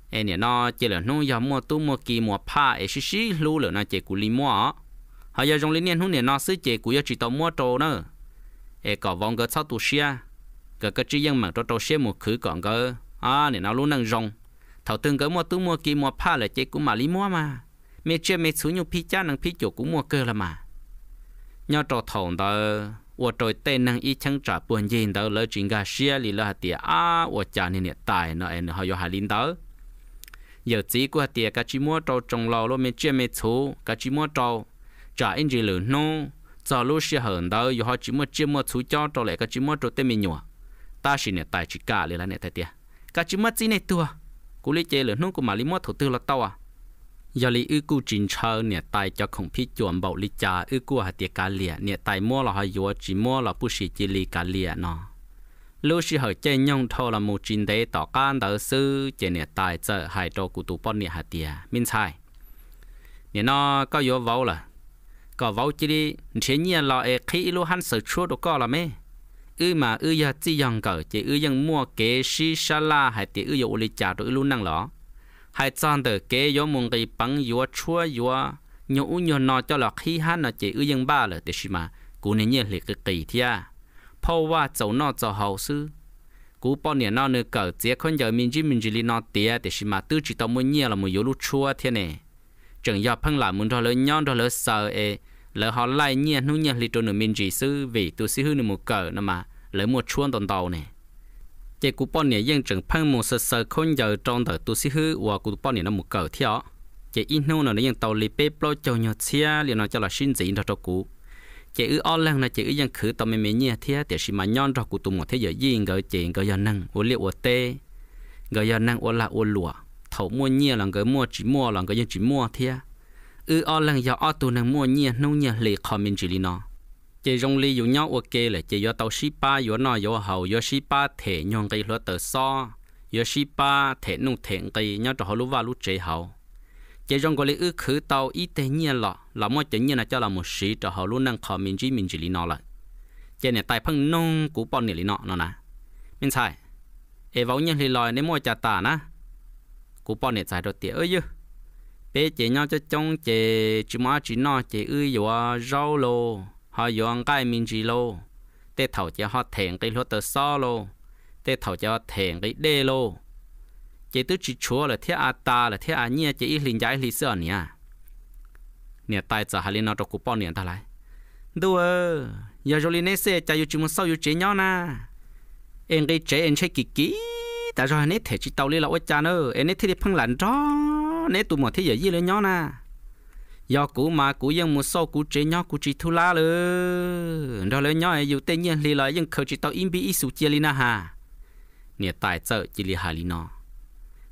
[SPEAKER 1] em nè nó chơi là nung giờ mua tu mua kỳ mua pa ấy xí xí lưu lửa nó chơi cú lì mua họ giờ trong lì nè hôn nè nó xứ chơi cô chỉ tao mua cho nè em có vòng cái sáu tu xia cái cái chỉ dân mà cho cho xia một khứ còn cái à nè nó luôn năng rong thảo tương cái mua tu mua kỳ mua pa là chơi cú mà lì mua mà mẹ chưa mẹ xuống nhu phi cha nàng phi chủ cũng mua cơ là mà nhau trò thầu đó 我在等人一枪炸半斤到了人家写里了的啊，我家里呢大那然后又还领导，有几个的个寂寞到中老了没见没错，个寂寞到炸一只了弄，早路是很到又好寂寞寂寞出家到来个寂寞到对面鸟，但是呢带去家里了呢太的，个寂寞只呢多，古里这了弄古马里莫头头了到啊。giờ lý ư cụ trình chờ nè tại cho không phi chuẩn bảo lý cha ư cụ hạt tiệt cá lìa nè tại mua là hay vừa chỉ mua là bu sĩ chỉ lý cá lìa nọ, lúc sĩ hỏi chơi nhông thô là một trình đế tỏ can đỡ sư chơi nè tại chợ hải đồ cụ tụ bọn nè hạt tiệt minh sai nè nọ có yếu vấu là có vấu chỉ đi thế nhiên là e khi lu hắn sợ chua đồ có là mê ư mà ư giờ chỉ dòng cờ chỉ ư dòng mua kế sĩ sa la hạt tiệt ư dụ lý cha đồ ư lu năng lỏ hai trang từ kế yo mùng gì bằng yo chua yo nhiều u nọ cho là khi hắn nó chỉ ư dân ba là để xí mà cú nên nhiên liệt cái kỳ thia phô wa cháu nọ cho hậu sư cú bao nhiêu nọ nữa cỡ chỉ con giờ mình chỉ mình chỉ li nọ tiệt, để xí mà tư chỉ tao muốn nhiên là muốn yo lu chua thế nè, chẳng giờ phăng lại muốn thôi lỡ nhon thôi lỡ sợ e lỡ họ lại nhiên nu nhiên liệt cho nữa mình chỉ sư vì tôi sư hư nữa một cỡ nữa mà lỡ một chuông tồn tàu nè chỉ cú bọn này dân trường phân một sơ sơ khôn giờ trong thời tu sĩ hư và cú bọn này nó một cờ theo chỉ in nô nó dân tàu lì bê blo cho nhau chia liền nó cho là xin gì đó cho cú chỉ ư o lăng là chỉ ư dân khử tàu mềm mềm nhẹ thế để xí mà nhon cho cú tụ một thế giới gì ngờ chỉ ngờ giờ năng ô liệu ô tê ngờ giờ năng ô la ô lụa thầu mua nhẹ là ngờ mua chỉ mua là ngờ dân chỉ mua thế ư o lăng giờ o tụ năng mua nhẹ nông nhẹ lì khó mình chỉ lì nó chỉ rong li dụ nhau ok là chỉ do tàu shipa do no do hầu do shipa thể nhong cây lúa tờ so do shipa thể nung thể cây nhau cho họ lúa và lúa chế hầu chỉ rong có lý ư khử tàu ít thế nhiên lọ là mỗi chữ nhiên là cho là một sĩ cho họ lúa năng khó mình chỉ mình chỉ li nó lại chỉ này tài phăng nông cú bọn này lý nó nó nè mình sai e vào nhân lý lòi nếu mỗi chả tả na cú bọn này sai rồi tiệt ơi chứ bé chỉ nhau cho trong chỉ chỉ má chỉ nó chỉ ư dụ rau lô họ dùng cái mình gì lô để thầu cho họ thèn cái lúa tơ so lô để thầu cho họ thèn cái đê lô chỉ tức chỉ chúa là thế à ta là thế à nhia chỉ ít linh giải lý sơ nhỉ nè tài giờ hà linh nó đọc coupon nè ta lại đua giờ rồi linh sẽ chạy yêu chúng sau yêu chế nhau na em cái chế em chơi kỹ kỹ tại rồi nét thể chỉ tàu lên là ôi cha nữa em nét thì phăng lạnh đó nét tụi mỏ thế giờ gì lên nhau na do cũ mà cũ dân một số cũ chế nhau cũ chỉ thu la lơ đó là nhau e ấy tự nhiên lì lại dân khởi chỉ tao im bi ít sụt chia lina hà nè tài trợ chỉ lì hà lì nó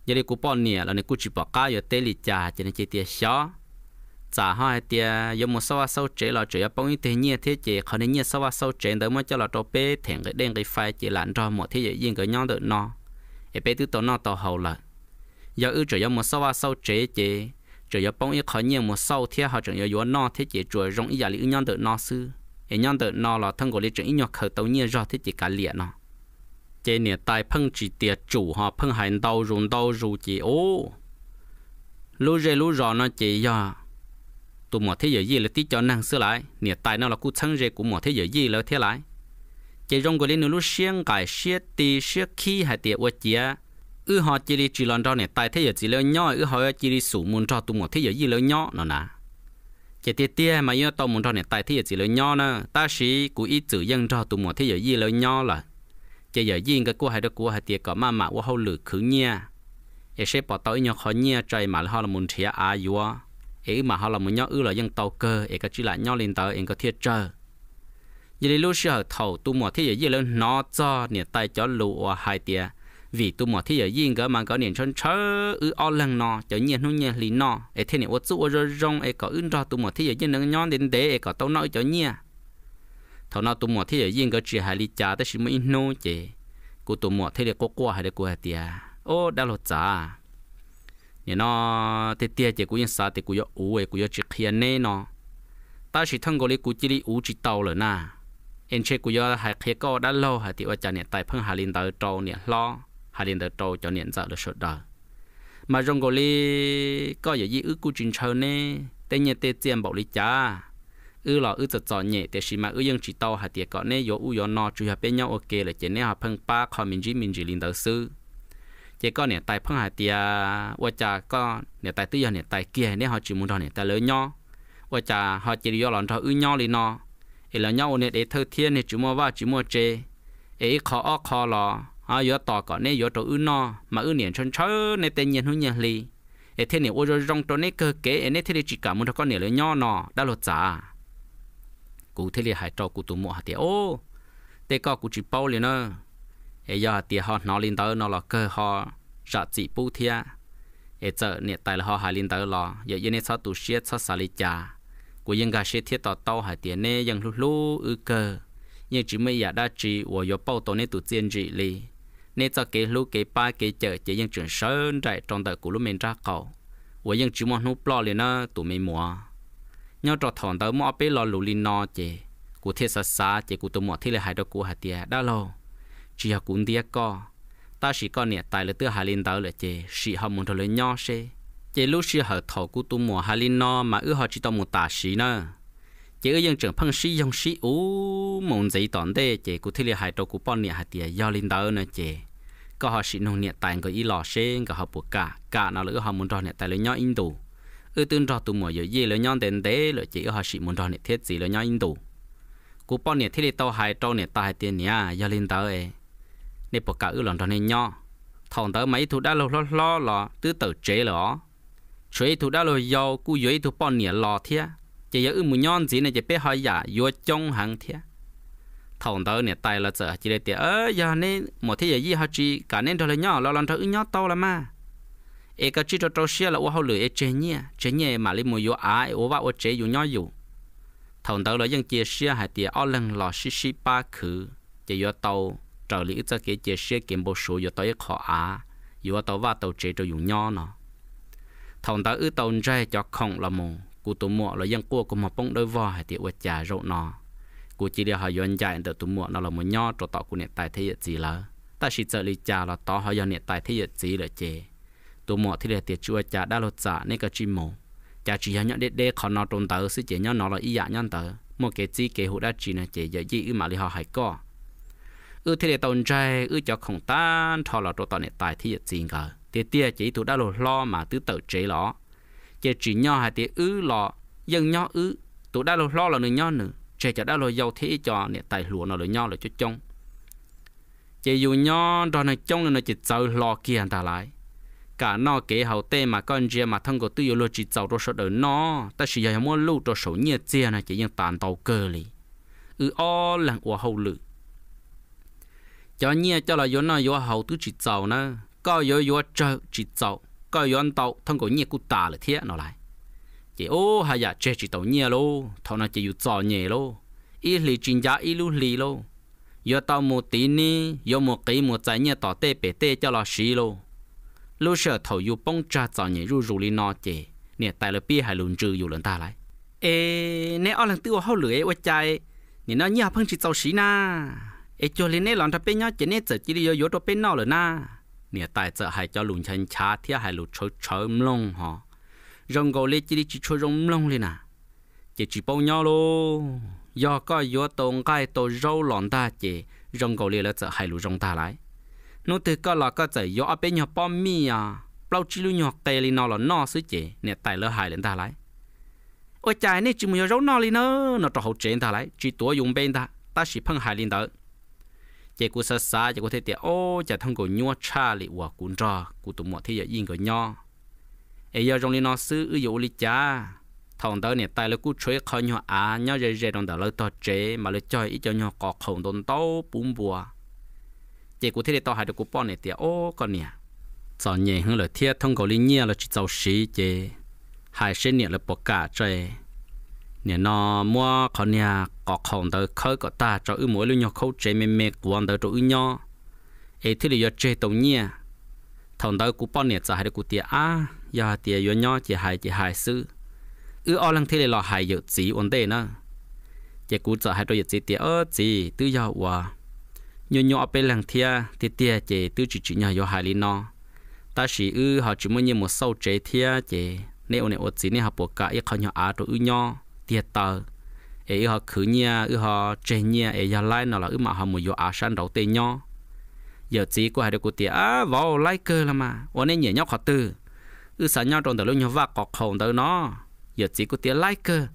[SPEAKER 1] giờ đi cũ bỏ nè là nè cũ chỉ bỏ cá giờ tê lì trà cho nên chỉ tia xó trà hai e tia giờ một số sau chế là chỉ bông ít thế nhẹ thế chế còn nên nhẹ sau sau chế đỡ mà cho là tao bé thèn cái đen cái phai chỉ lạnh rồi một thế giới yên cái nhau được nó em bé thứ tao nó tao hậu là giờ ư chỉ giờ một số sau chế chế 只要帮一块业务少天哈，只要有那天解决容易压力样的那事，一样的那了通过你整一样口头业热天解干练呢。这年代碰起点主哈，碰还刀用刀入解哦，撸热撸热呢解呀。tụi mỏ thế giới gì là tí cho năng xưa lại nhiệt tài nó là cú thân rê của mỏ thế giới gì là lại chỉ rong của lên lúc xiên cải xiết tì xiết khi hai tiệt qua chia ư họ chỉ đi chỉ lần đó này tại thế giờ chỉ leo nhỏ ư họ chỉ đi sủ muốn cho tụi một thế giờ gì leo nhỏ nó nà chỉ tiếc tiếc mà yêu tàu muốn cho này tại thế giờ chỉ leo nhỏ nè ta sĩ cú ít chữ dân cho tụi một thế giờ gì leo nhỏ là chỉ giờ gì cái cua hay đó cua hay tiếc có mà mà qua hậu lử khứ nha ấy sẽ bỏ tàu nhau khó nha trời mà họ là muốn thia à yêu ấy mà họ là muốn nhỏ ư là dân tàu cơ ấy cái chỉ là nhau lên tàu, ấy có thiết chơi giờ lúc xưa thầu tụi một thế giờ gì leo nó cho này tại cho lụa hai tiếc vì tụi mỏ thì giờ yên gỡ mà có niệm chân chớ ư o lăng nọ cho nhiên hôn nhiên lì nọ ấy thế này ô chú rơ rong ấy có ưng ra tụi mỏ thì giờ yên nâng nhon đến đế ấy có tao nói cho nhiên thằng nào tụi mỏ thì giờ yên gỡ chỉ hai lì cha tới xin mới nô chị cô tụi mỏ thì giờ có qua hay là qua tiề ô đã lột giá nhớ nọ, thế tiề chị cũng yên sa thì cũng yêu ú ấy cũng yêu chỉ kia nè nó ta chỉ thằng gọi là cũng chỉ đi ú chỉ tàu rồi nà, em chơi cũng yêu hai kia có đã lâu hay thì ở nhà này tại phong hà linh tới trâu này lo hai liền đỡ trâu cho niệm dạo được sốt đó mà rong gò li có giờ gì ước cú chuyện sâu nè tên nhà tên tiền bảo lý cha ư lò ư tật tọ nhẹ tên xí mà ư dân chỉ tàu hạt tiệt cọ nè yo u yo no chui hạt bên nhau ok là chỉ nè hạt phăng ba kho mình chỉ mình chỉ liền đỡ sư chỉ có nè tại phăng hạt tiệt và cha có nè tại tư giờ nè tại kia nè họ chỉ muốn đòi nè tại lớn nhau và cha họ chỉ yo lòn thôi, ư nhau liền nó ấy là nhau nè để thơ thiên nè chỉ mua va chỉ mua chơi, ấy khó khó lò à yo tỏ có nè yo to ư no mà ư niệm chân chớ nè tên nhiên huynh nhiên li e thế này ô yo rong to nè cơ kế e nè thế chỉ cả muốn con nè lỡ nho nọ đã lột giả cụ thế này hai trâu cụ tụ mộ hạt tiệt ô tê có cụ chỉ bao liền nè e yo hạt tiền họ nó lên tới nó là cơ họ sợ chỉ bu thia e giờ nè tại là họ hai lên tới là, giờ giờ nè sao tụ xiết sao xả li cha cụ yên gà xiết thiết tao tao hạt tiền nè yên lu lu ư cơ nhưng chỉ mới giả đa chỉ và yo bao to nè tụ tiền gì li nên cho cái lũ cái ba cái chợ chỉ dân chuyển sơn trại trong đời của lũ mình ra cầu và dân chỉ muốn núp lo liền nó tụi mình mua nhau trò thòn tới mua bé lo lũ linh no chị của thiết sát xa chị của tụi mua thiết là hai đứa của hạt tiề đã lâu chỉ học cũng tiề co ta chỉ con nè tại là tự hai linh tới là chị chỉ học muốn thôi lấy nhau xe chị lúc chỉ học thầu của tụi mua hai linh no mà ước họ chỉ tao muốn tả sĩ nữa chỉ có dân trưởng phăng sĩ dòng sĩ ú mồm giấy tòn đê chế cụ thể là hai đầu cụ bọn nè hai tia do linh đó nè chế có họ sĩ nông nè tài người y lò xe có họ buộc cả cả nào lỡ họ muốn cho nè tài lấy nhau in đủ ư tương cho tụi mọi gì lấy nhau đến đế lỡ chế có họ sĩ muốn cho nè thiết gì lấy nhau in đủ cụ bọn nè thiết đi tàu hai trâu nè tại tiền nè do linh đó ấy nè buộc cả ư lòng cho nè nhau thằng tớ mấy thú đã lo lo lo lo tứ tử chế lỡ chế thú đã lo giàu cụ dưới thú bọn nè lò thiết chỉ có một nhon gì này chỉ biết hỏi giả vô trong hàng thiệt thằng đó này tay là sợ chỉ để tiệt ơ giờ nên một thế gì họ chỉ cả nên thôi là nhỏ lo lắng thôi nhỏ to là mà e cái chỉ cho trâu xia là ô hậu lười e chế nhia chế nhia mà lấy mùi vô ai ô vạ ô chế vô nhỏ dù thằng đó là dân chia xia hay tiệt ô lần lò xí xí ba khứ chỉ vô tàu trở lý cho cái chia xia kiếm bộ số vô tới khó á vô tàu vạ tàu chế cho dù nhỏ nó thằng đó ư tàu ra cho không là mùng กูตัวมัวเรายังกลัวกูมาป้องด้วยวอให้เตี๋ยวจ่าโรนอกูจีเดียวหายอนใจแต่ตัวมัวเราเราไม่ย่อตัวต่อกูเนี่ยตายเทียจีแล้วแต่สิเจอลีจ่าเราต่อหายอนเนี่ยตายเทียจีเลยเจตัวมัวที่เดียเตี๋ยวชัวจ่าได้รถจ่าเนี่ยก็จิโมจ่าจีหายอนเด็ดเด็ดขอนอตรงเตอสิเจียนอนเราอีหยาย้อนเตอมัวเกจีเกหูได้จีเนี่ยเจอย่ายี่อือมาลีหอหายก็อือที่เดียตอนใจอือจะของต้านทอเราตัวต่อเนี่ยตายเทียจีก็เตี้ยเตี้ยจีตัวได้รถล้อมาตื้อเตอเจล้อ chỉ chỉ nhau hay thì ư lọ dân nhau ư tụi đã lo lo là nữa nhau nữa trẻ chả đã lo giàu thế cho nè tài lúa nó lỡ nhau là chút trông chỉ dù nhau đó nó trông nó chỉ sợ lo kia ta lại cả nó kế hậu tê mà con chia mà thân của tư yêu lo chỉ sợ đồ sợ đời nó ta chỉ giờ mua lưu đồ số nhiệt chia này chỉ những tàn tàu cơ li ư o làng của hậu lự cho nhiệt cho là yếu nó yếu hậu tư chỉ sợ nó có yếu yếu trợ chỉ sợ có yon tàu thông cổ nhẹ cụ ta là thiệt nó lại chị ô hay là chơi chỉ tàu nhẹ lô thằng nó chỉ yêu cho nhẹ lô ít lì chuyên gia ít lưu lì lô giờ tàu một tí ní giờ một cái một trái nhẹ tàu tê bể tê cho là xí lô lô sợ thầu yêu bông cha cho nhẹ ru ru lì nó chế nè tại là bia hay lùn trừ yêu lần ta lại ê nè ở lần tiêu hậu lưỡi ở trái nè nó nhẹ hơn chỉ tàu xí na ê cho lên nè lần thập bên nhau chỉ nè chỉ đi giờ yếu tàu nó rồi na nè tại sợ hai cho lùn chân chá thế hai lùn chớ chớ mông họ rong gò lê chỉ đi chỉ chớ rong mông lên à chỉ chỉ bao nhau lô do có yếu tông cái tổ râu lòn ta chỉ rong gò lê là sợ hai lùn rong ta lại nó từ có là có sợ yếu ở bên nhà bao mi à bao chỉ lùn nhọt tè lên nó là nó sứ chỉ nè tại lỡ hai lên ta lại ôi trái này chỉ muốn râu nó lên nó nó cho hậu ta lại chỉ tuổi dùng bên ta ta chỉ phân hai lên tới chỉ cú sơ sá chỉ có thể tiệt ô chả thằng cổ nhua cha lì quả cuốn trò cú tụm mọi thế giờ yên cổ nhò, ấy giờ trong li nó sư ư dụ li cha thằng đó nè tay là cú chơi khó nhua à nhỏ rề rề đồng đó là to chế mà là chơi ít cho nhỏ có khổng đồn tàu bùm bùa chỉ cú thế tao hai được cú bọn này tiệt ô con nè giờ nhẹ hơn là thiết thằng cổ li nhia là chỉ giàu sĩ chế hai sinh nè là bỏ cả chơi nhà nó mua con nhà có không tới khơi có ta cho ư mỗi lúc nhau khâu chế mềm mê quan tới cho ư nhau ấy thì là do chế tàu nhia thằng tới cú bọn nhà cho hai cú tiền à giờ tiền yo nhau chỉ hai chỉ hai sư ư ở lăng thế là hai dự chỉ ổn đề nữa chỉ cú cho hai đôi dự chỉ tiền ơ chỉ tư giờ hòa nhỏ nhỏ bên lăng thia thì tia chỉ tư chỉ chỉ nhau yo hai lý nó ta chỉ ư họ chỉ muốn như một sâu chế thia chỉ nếu này ổn chỉ này họ buộc cả ít họ nhỏ á cho ư nhau tiệt tờ ư họ khử nhà ư họ chơi nhà ấy giờ lại nó là ư mà họ muốn vô á san đầu tiên nhau giờ chỉ có hai đứa cô tiệt à vào lại cơ là mà ôn nên nhảy nhau khó từ, ư sao nhau trong đầu luôn nhau vác cọc hồng tới nó giờ chỉ có tiệt lại cơ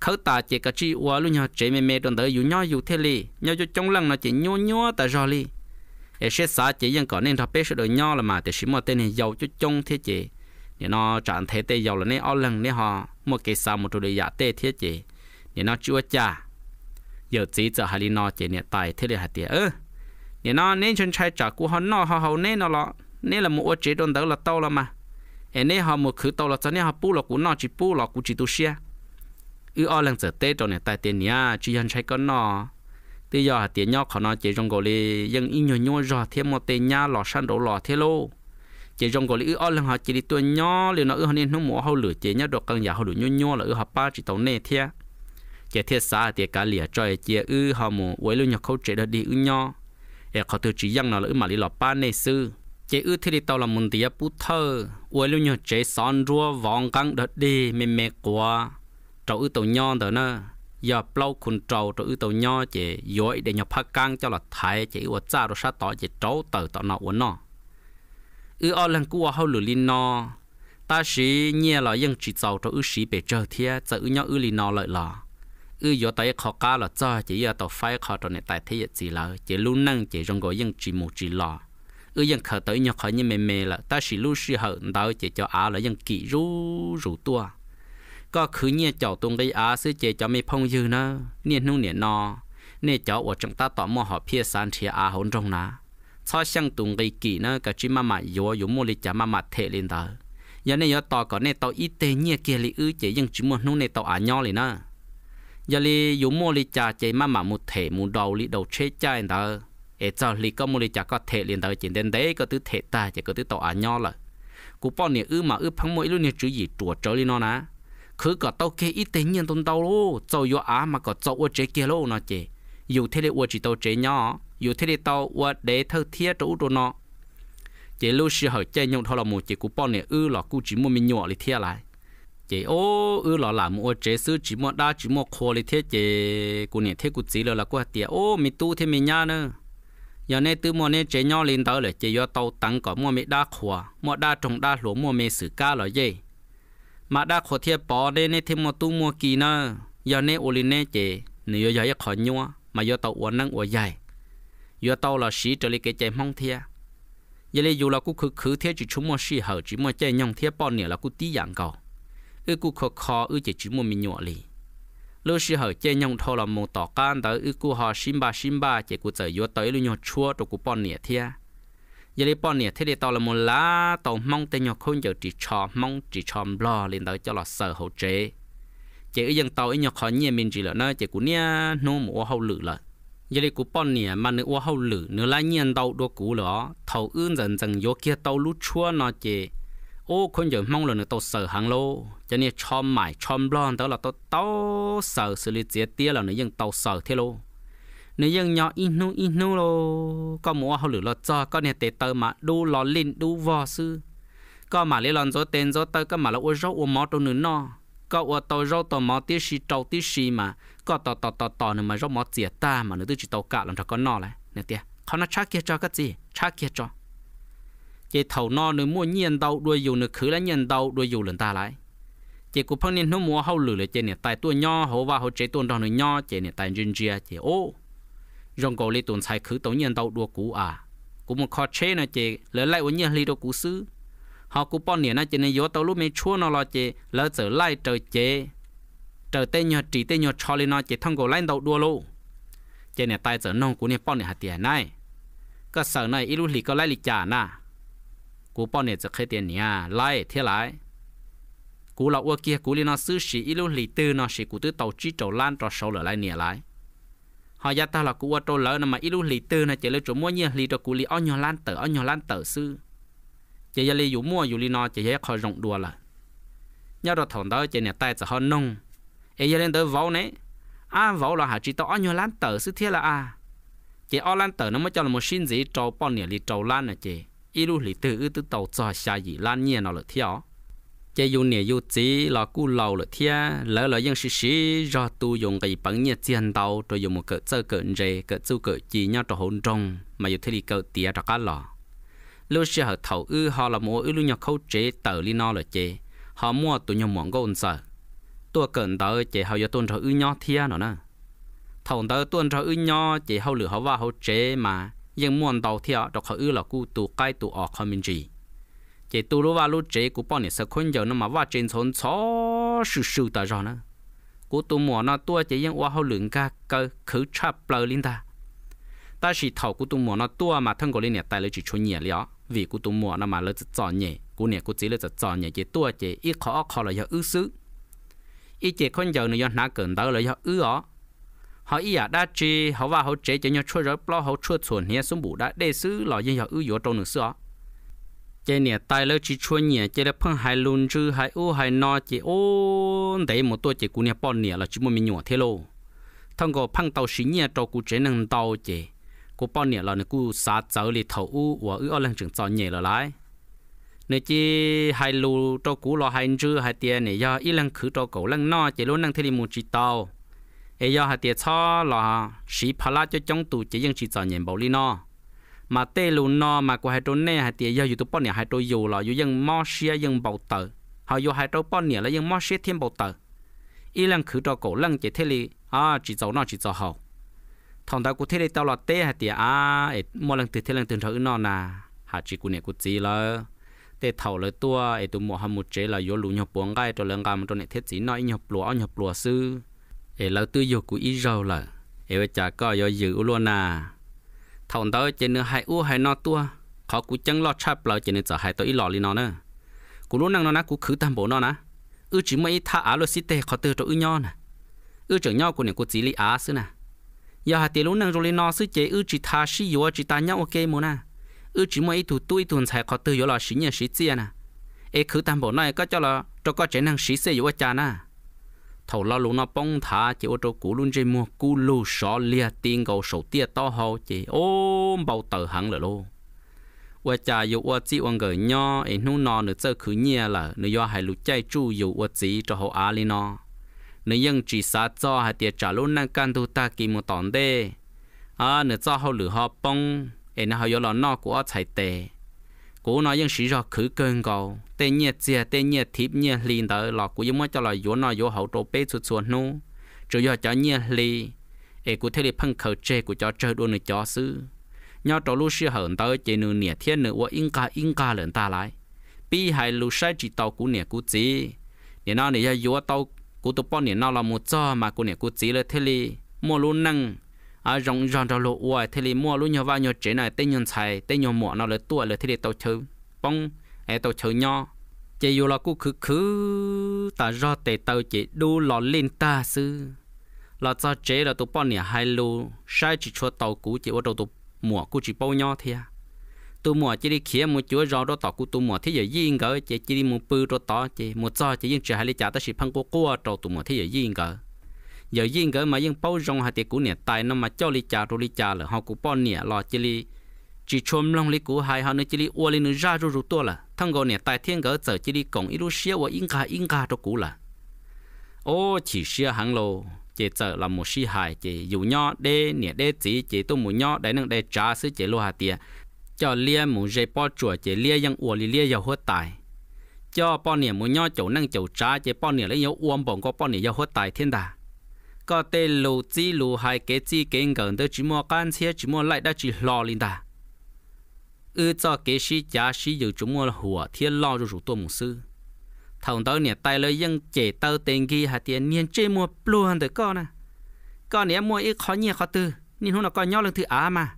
[SPEAKER 1] khẩu ta chỉ cả chi uo luôn nhau chế mê mê trong đầu dù nhau dù thế li nhau dù trong lăng nó chỉ nhua nhua ta rồi li ấy sẽ sao chỉ vẫn còn nên thập bé sẽ đợi nhau là mà để xí một tên này giàu cho chung thế chỉ nên nó chọn thế tế giàu là nên ở lần nên họ một cái sao một đôi giả tế thiết chế nên nó chưa cha giờ chỉ giờ hà li nó chế nên tài thế là hạt tiền ơ nên nó nên chân trai trả của họ nó họ hầu nên nó lọ nên là một chế đồn đó là tao là mà em nên họ một khứ tao là cho nên họ bu là của nó chỉ bu là của chỉ tu xia ư ở lần giờ tế cho nên tài tiền nha chỉ chân trai con nó bây giờ hạt tiền nhau họ nói chế trong gọi là dân ít nhiều nhỏ rồi thêm một tiền nha lọ săn đổ lọ thế lô chỉ trong gọi là ư ở lần họ chỉ đi tua nhỏ liền nó ư họ nên nó mua hậu lửa chỉ nhớ được cần giả họ đủ nhô nhỏ là ư họ ba chỉ tàu nè thia chỉ thiết xa thì cả lìa trời chỉ ư họ mua quấy luôn nhọc khâu chỉ đã đi ư nhỏ để họ từ chỉ dân nó là ư mà đi lọ ba nè sư chỉ ư thì đi tàu là mình tiệp bút thơ quấy luôn nhọc chỉ son rùa vòng căng đợt đi mê mê quá trâu ư tàu nhỏ đó nè giờ plau khun trâu trâu ư tàu nhỏ chỉ dội để nhọc phát căng cho là thái chỉ ủa cha rồi sát tỏ chỉ trâu tờ tỏ nào uốn nó ư ở lần cua hậu lửa linh no ta sĩ nhẹ là dân chỉ giàu cho ư sĩ bề trời thia giờ ư nhau ư linh no lợi là ư do tay khó cá là cho chỉ giờ tàu phái khó cho này tại thế giờ chỉ là chỉ luôn năng chỉ trong gọi dân chỉ một chỉ lò ư dân khởi tới nhau khởi như mềm mềm là ta sĩ lu sĩ hậu đào chỉ cho á là dân kỹ rú rú tua có khứ nhẹ chào tung cái á sư chỉ cho mấy phong dư nữa niên nung niên no nè cháu ở trong ta tỏ mò họ phía san thì á hồn trong ná cho xăng tùng cái kỹ nó cái chú mà mà yếu yếu mua lịch chả mà mà thể lên đó giờ này giờ tao có nè tao ít tệ nhẹ kia li ư chỉ nhưng chú muốn nung nè tao à nhau liền đó giờ li yếu mua lịch chả chỉ mà mà một thể một đầu li đầu chế chả lên đó ở cho li có mua lịch chả có thể lên đó chỉ đến đấy có tứ thể ta chỉ có tứ tao à nhau là cú bao nhiêu ư mà ư phăng mỗi lúc nè chữ gì chùa trở lên nó nè cứ có tao kia ít tệ nhiên tao đâu lô tao yếu á mà có tao ô chế kia lô nó chế dù thế là ô chỉ tao chế nhau dù thế thì tàu và để thơ thiết chỗ đồ nó chỉ lưu xưa hỏi chơi nhau thôi là một chỉ cú bọn này ư là cú chỉ mua mình nhỏ thì thiết lại chỉ ô ư là làm ô chế sư chỉ mua đa chỉ mua khô thì thiết chỉ cú này thiết cú chỉ là cú hạt tiền ô mình tu thế mình nha nữa giờ này từ mua này chế nhau lên tới là chỉ do tàu tăng có mua mình đa khô mua đa trồng đa lúa mua mình sử ca là gì mà đa khô thiết bỏ đây này thêm mua tu mua kỳ nữa giờ này ô lên này chỉ nếu giờ giờ khó nhua, mà do tàu uốn năng uốn dài giờ tàu là sĩ trở lại cái chạy mong thia giờ lấy dù là cú khử khử thế chỉ chúng mua sĩ hở chỉ mua chạy nhong thia bọn nè là cú tí dạng cầu ư cú khó khó ư chỉ chỉ mua mình nhọ lì Lúc sĩ hở chạy nhong thô là một tỏ can tới ư cú họ sim ba sim ba chỉ cú chơi giờ tới lưu nhọ chua đồ cú bọn nè thia giờ lấy bọn nè thế để tao là một lá tao mong tên nhọ khôn giờ chỉ chò mong chỉ chò lo lên tới cho là sợ hậu chế chỉ ở dân tàu ấy nhọ khó nhẹ mình chỉ là nơi chỉ cú nia nô mùa hậu lử là giờ đây cú bọn nè mà nữa ô hậu lử nửa là nhiên đầu đua cú lỡ thầu ươn dần dần vô kia tàu lú chua nọ chê ô con giờ mong là nửa tàu sờ hàng lô cho nên chom mải chom lon đó là tàu tàu sở xử lý chết tia là nửa nhưng tàu sờ thế lô nửa dân nhỏ inu inu lô có mua hậu lử lo cho có nè tê tơ mà đu lò lên đu vò sư có mà lấy lon gió tên gió tơ có mà là ô rau ô mót tàu nửa nọ, có ô tàu rau tàu mót tía xì trâu tía xì mà ก็ต่อต่อต่อต่อเนี่ยมันร้องมอเสียตามันนึกถึงจิตตกะหลังจากก็นอเลยเนี่ยเตี้ยเขาน่ะชักเกียจอก็จีชักเกียจอเจ้าเท่านอเนี่ยมั่วเงียนเดาด้วยอยู่เนี่ยคือแล้วเงียนเดาด้วยอยู่หลังตาไหลเจ้ากูพังเนี่ยหัวมัวเขาหลือเลยเจ้าเนี่ยตายตัวย่อหัวว่าเขาเจ้าตัวดองเนี่ยย่อเจ้าเนี่ยตายจริงเจียเจ้าโอ้ยองกูเลยตัวใช้คือตัวเงียนเดาด้วยกูอ่ะกูมันคอเช่นะเจ้าแล้วไล่วันเงียนลีตัวกูซื้อเขากูป้อนเนี่ยนะเจ้าเนี่ยโยตัวลูกไม่ชั่วนอรอเจ้าแล้วเจอไล่เจอเจ้า trở tên nhỏ trí tên nhỏ cho lên nó chỉ thông cổ lên đầu đua lô chỉ này tay giờ nông của này bọn này hạt tiền này cơ sở này ít lúc lì có lãi lì trả nà cú bọn này giờ khai tiền nhà lãi thế lãi, cú lão ua kia cú lên nó sư sĩ ít lúc lì tư nó xí cú tư tàu chi trầu lan trò sâu lở lại nè lãi, họ gia ta là cú ua trâu lỡ mà ít lúc lì tư này chỉ lấy chỗ mua nhiều lì cho cú lì ao nhỏ lan tờ ao nhỏ lan tờ sư chỉ giờ lì dụ mua dụ lì nó chỉ giờ khỏi rộng đùa là nhớ đồ thằng đó chỉ này tay giờ họ nông ấy giờ lên tới vấu nè à vấu là hả chỉ tao nhớ lan tờ sức thiết là à chị o lan tờ nó mới cho là một xin gì trâu bò nè li trâu lan nè chị ít lúc lì từ từ tàu cho xa gì lan nhẹ nó là theo chị dùng nè dùng chỉ là cú lâu là theo lỡ là dân xí xí do tu dùng cái bằng nhẹ tiền tàu rồi dùng một cái sơ cái rề cái sưu cái chỉ nhau cho hỗn trong mà dùng thế lì cỡ tía cho cá lò lúc xưa thầu ư họ là mua ư lúc nhau khâu chế tờ li nó là chị họ mua tụi nhau mỏng gôn sợ ตัวเกินเตอเจ้าเขาจะต้นเขาอื้อย่อเทียนเนาะถงเตอต้นเขาอื้อย่อเจ้าเขาหรือเขาว่าเขาเจมายังม่วนเตาเทียดอกเขาอื้อหลอกูตัวใกล้ตัวออกคอมมินจีเจ้าตัวรู้ว่ารู้เจ้ากูป้อนเนี่ยสักคนเดียวนั่นมาว่าเจนสนซอชิวชิวตาจอนะกูตัวหมอนะตัวเจ้ายังว่าเขาหลืงกะเกอคือชับเปล่าลินตา但是头古都莫那多嘛，通过你年代了就出年了，为古都莫那嘛了就早年，古年古只了就早年，也多些一考二考了要二十。ý chỉ con dầu này do nã cẩn đó là do ư ó họ ý à đã chi họ và họ chế cho nhau chua rồi lo họ chua chuẩn nhé xuống bù đã để xứ lo do họ ư yếu trong nước xưa chế nè tai lơ chỉ chua nhẹ chế là phong hai lùn chứ hai u hai no chế ô đấy một tôi chế cú nè bọn nè là chỉ một mình nhỏ thế lô thông qua phong tàu xí nhẹ cho cú chế năng tàu chế cú bọn nè là nè cú sát giáo li thầu u và ư ở lần trường cho nhẹ là lại nếu chỉ hai lù cho cũ lo hai chữ hai tiền này do ít lần khử cho cổ lần nọ chỉ luôn năng thêm một chỉ tàu ấy do hai tiền cho lo sĩ phá la cho chống tụ chỉ dân chỉ sợ nhận bảo lý nọ mà tê lù nọ mà của hai trốn nè hai tiền do youtube tụi bọn này hai trôi dù lo, youtube dân mò xia dân bảo tờ họ dù hai trôi bọn này là dân mò xia thêm bảo tờ ít lần khử cho cổ lần chỉ thế li à chỉ giàu nọ chỉ giàu hậu thằng ta của thế li tao lo tê hai tiền à ấy mỗi lần từ thế lần từ thử nọ nà hạ chỉ của này của gì là แต่เท่าเลยตัวไอตัวหมอฮามุเจลายลูญปวงไกตัวเรื่องการมันตัวเนี่ยเทศสีน้อยหยบปลัวหยบปลัวซื้อเอเราตัวยกูอีเราละเอวจากก็ยอยู่อุลวนาเท่าเต้เจเนื้อหายอู้หายนอตัวเขากูจังลอดชาเปล่าเจเนื้อจะหายตัวอีหล่อลีนอเนอะกูรู้นั่งนอนะกูคือตามโบนอนะอือจิไม่ท่าอาลสิเตเขาเตือตัวอือย่อนะอือจังย่อกูเนี่ยกูจีลีอาซื้อนะอย่าหาเตรู้นั่งโรลีนอซื้อเจอือจิทาชิยัวจิตาเนาโอเคมูนะ ư chỉ mỗi ít tuổi tuần 才 có từ là sinh nhật sinh chia nè ai cứ tam bộ này có cho là cho có trẻ năng sĩ xe yếu cha nè thầu lo lũ nó bông thả chỉ ô tô cũ luôn chơi mua cú lù sọ lia tiền cầu sổ tiền to hồ chỉ ôm bao tờ hẳn là luôn wa cha yu wa chỉ wang ge nyo e nu no nữa chơi cứ nhẹ là, nữa yo hai lu chạy chu yu wa chỉ cho họ a li no nữa yang chi sa cho hai tia cha lu năng kan tu ta ki mo ton de a ne cho họ lu ho bông em nó họ yếu là nó của chạy tệ cú nó vẫn sử ra khử cơn cầu tên nhiệt chia tên nhiệt thiếp nhiệt liền tới là cú giống mới cho là yếu nó yếu hậu đồ bê chuột chuột nu chủ yếu cho nhiệt li, ê cú thế là phăng khẩu chế của cho chơi đua nữa cho sư nhau trò lúc xưa hởn tới chế nửa nhiệt thiên nửa của in ca in ca lần ta lại bi hai lúc sai chỉ tàu cú nhiệt cú chỉ nhiệt nó nhiệt yếu tàu cú tụ bao nhiệt nó là một cho mà cú nhiệt cú chỉ là thế là mua luôn năng à rong rong rong lụa uầy thì li mua luôn nhau vào nhau chế này tên nhau xài tên nhau mua nó là tua là thì lì tàu chơi bông ai tàu chơi nhau chế dù là cô cứ cứ ta do tề tàu chế đu lò lên ta sư là do chế là tụ bọn nhà hai lù sai chỉ cho tàu cũ chế ở đầu tụ mua cô chỉ bao nhau thì à tụ mua chế đi khía mua chúa rau đó tàu cũ tụ mua thế giờ yên gỡ chế chỉ đi mua bự đó tàu chế mua cho chế yên chỉ hai lì trả ta chỉ phăng cô cô tàu tụ mua thế giờ yên gỡ giờ yên cái mà yên bao rong hạt tiệt cú nè tài nó mà cho li cha rồi li cha là họ cú bao nè lo chỉ li chỉ chôm long li cú hai họ nó chỉ li uo li nó ra rồi rồi to là thằng gò nè tài thiên cái giờ chỉ li cổng ít xíu và yên cả yên cả cho cũ là ô chỉ xíu hàng lô chỉ giờ là một xí hài chỉ dù nhỏ đê nè đê chỉ chỉ tôi một nhỏ đấy năng đê trả sứ chỉ lo hạt tiệt cho lia mù dây bao chuột chỉ lia yên uo li lia yêu hết tài cho bao nè một nhỏ chỗ năng chỗ trả chỉ bao nè lấy yêu uo bổng có bao nè yêu hết tài thiên đà có tê lù chi lù hai cái chi cái gần tới chỉ mua can xe chỉ mua lại đã chỉ lo lên ta ư cho cái sĩ giá sĩ dự chúng mua hùa thiên lo cho chủ tôi mục sư thằng đó nè tay lời dân chế tàu tên ghi hạt tiền niên chơi mua luôn được con nè. con nè mua ít khó nhẹ khó tư nhưng hôm nào con nhau lần thứ á mà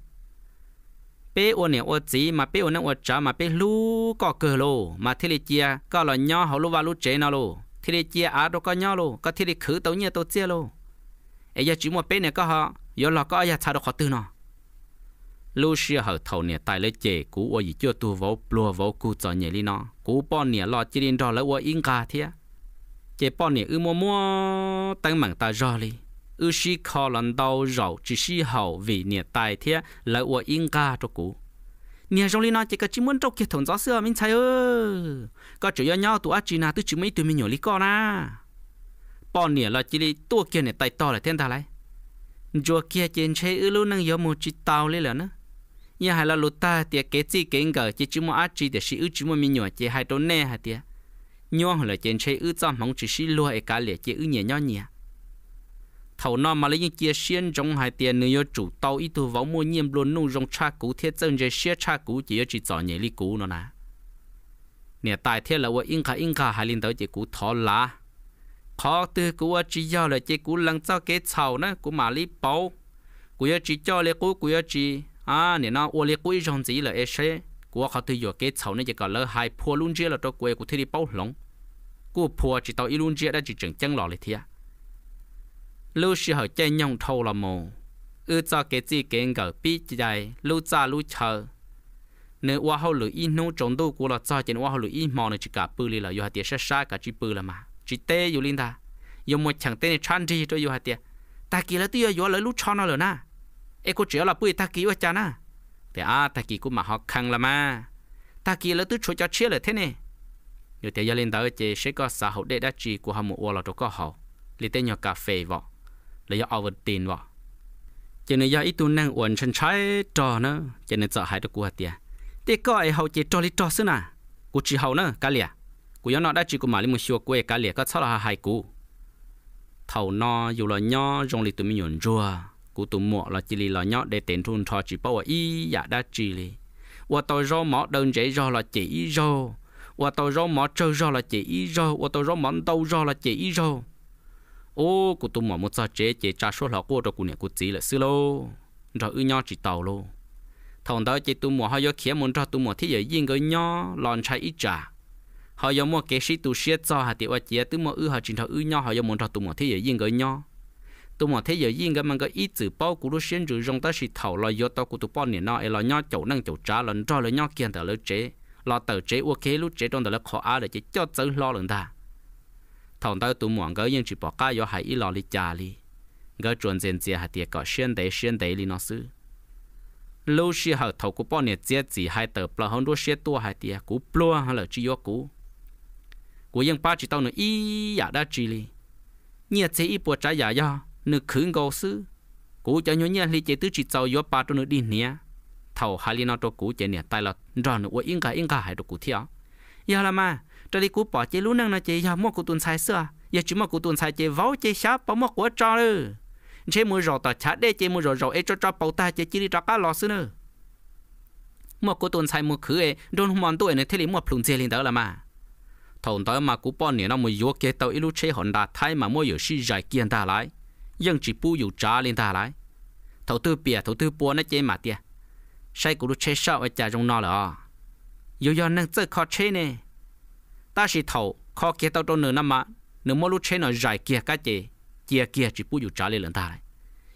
[SPEAKER 1] bé ô nè ô gì mà bé ô nè ô chả mà bé lú có cờ lô mà thế lịch chia có là nhau hậu lú và lú chế nào lô thế lịch chia á đâu có nhau lô có thế lịch khử tao nhẹ tao chia lô ai giờ chỉ một bên này có họ giờ là có ai chả được họ tư nó lúc xưa họ thầu nè tại lấy chè cú ở gì chưa tu vô lùa vô cú cho nhẹ đi nó cú bọn nè lo chỉ đến đó lấy ở yên cả thế chè bọn nè ư mua mua tăng mạng ta rồi đi ư sĩ khó lần đầu rồi chỉ sĩ hậu vì nè tại thế lấy ở yên cả cho cú nè trong lý nó chỉ có chỉ muốn trong kia thằng gió xưa mình thấy ơ có chủ yếu nhau tụi anh chỉ là tôi chỉ mấy tụi mình nhỏ lý con à bọn nỉa là chỉ đi tua kia này tay to là thiên ta lại chùa kia trên xe ư lưu năng yếu một chỉ tàu lấy lớn nữa nhà hai là lụt ta tiệt cái chi cái ngờ chỉ chỉ mua át chỉ để sĩ ư chỉ mua mình nhỏ chỉ hai đôi nè hai tiệt nhau là trên xe ư trăm mong chỉ sĩ lúa ấy cả lẻ chỉ ư nhẹ nhau nhẹ thầu nó mà lấy những chia xiên trong hai tiền nếu chủ tàu ít tu vào mua nhiệm luôn nung trong cha cũ thiết chân chế xe cha cũ chỉ chỉ chọn nhẹ li cũ nó nè nè tại thế là vợ in cả in cả hai linh tới chỉ cũ thọ lá khó tư của chỉ do là chỉ cú lăng cho cái sầu nó của mà lý bảo của chỉ cho lấy cú của chỉ à nè nó ô lấy của trong gì là ấy của họ tư giờ cái sầu nó chỉ còn lỡ hai pua luôn chứ là cho quê của thế bảo lòng của pua chỉ tao ít luôn chứ đã chỉ chừng chân lọ lấy thiệt lưu sĩ họ chơi nhong thâu là mồ ư cho cái gì cái ngờ bi chạy lưu cha lưu chờ nếu hoa hậu lữ in nô trốn đâu của là cho chỉ hoa hậu lữ in mò này chỉ cả bự là yêu hạt tiệt sát sát cả chỉ bự là mà chỉ tê yêu linh ta yêu một chẳng tê này chăn gì cho yêu hạt tiệt ta kỳ là tiêu yêu lấy lú cho nó rồi na e cô chỉ là bùi ta kỳ với cha na thì à ta kỳ cũng mà học khăn là mà ta kỳ là tôi cho cho chia là thế này nhiều thế yêu linh ta chỉ sẽ có xã hội để đã chỉ của họ một là cho có họ lấy tên nhỏ cà phê vỏ lấy nhỏ tin vỏ cho nên do ít tu năng uẩn chân trái trò nữa cho nên sợ hại được của hạt tiệt thì có ai hậu chỉ cho lý trò xưa na, cô chỉ hậu nữa cả liền cú nó đã chỉ cú mà một xua quê cá lẻ có sáu là hai cú thầu nó dù là nhỏ trong lì tụi mình nhổn rùa cú tụi mọ là chỉ lì là nhỏ để tiền thun thò chỉ bao ý dạ đã chỉ lì và tôi rau mỏ đơn dễ rau là chỉ rau và tôi rau mỏ trâu rau là chỉ rau và tôi rau mỏ đầu rau là chỉ rau ô cú tụi mọ một sao chế chế trà số là cô rồi cú này cú chỉ là xưa lô rồi ư nhỏ chỉ tàu lô thằng đó chỉ tụi mọ hay do khía muốn cho tụi mọ thì giờ yên cái nhỏ lon chai ít trà họ giống mua cái sĩ tu siết cho hạt tiểu chia tức mua ư họ chỉ thọ ư nhau họ giống một thọ tụ thế giới yên cái nhau tụ mua thế giới yên cái mang cái ít chữ bao cú đốt xuyên chữ trong ta sĩ thầu lo yo to của tụ bao nè nó lo nhau chậu năng chậu trá lần cho lo nhau kiên tờ lo chế lo tờ chế ok lúc chế trong tờ lo khó á để chế cho chữ lo lần ta thằng tao tụ mua cái yên chỉ bỏ cá yo hay ít lo li cha li cái chuẩn diện diện hạt tiểu có xuyên đấy xuyên đấy li nó sư lúc xí hậu thầu cú bao nè chế chỉ hai tờ bao hơn đốt xuyên tua hạt tiểu cú bao hay là chỉ yo cú của dân ba chỉ tao nữa ít giả đã chỉ li nhà chế ý bộ trái giả ya nữ khứ ngô sư cú cho nhau nhà li chế tứ chỉ tao yếu ba tao nữa đi nè thầu hai li nó cho cú chế nè tai dạ là rồi nữa yên cả yên cả hai đồ cú thiệt giờ là mà cho đi cú bỏ chế lú năng nó chế giờ mua cú tuần sai sữa giờ chỉ mua cú tuần sai chế vấu chế sáp bỏ mua của cho nữa chế mua rồi tao chả để chế mua rồi rồi ấy cho cho bảo ta chế chỉ đi cho cá lò xưa nữa mua cú tuần sai mua khứ ấy đôn mòn tuổi này thế li mua phùng chế lên đó là mà thầu tới mà cú bọn nè nó mới vô kế tàu ilu chế hòn đà thay mà mua yếu sĩ giải kiên ta lại nhưng chỉ pu yếu trả lên ta lại thầu tư bìa thầu tư bùa nó chế mà tia sai cú lu chế sợ ở chả trong nó là yếu yếu năng chơi khó chế nè ta chỉ thầu khó kế tàu trong nửa năm mà nửa mua lu chế nó giải kia cái chế kia kia chỉ pu yếu trả lên lần ta lại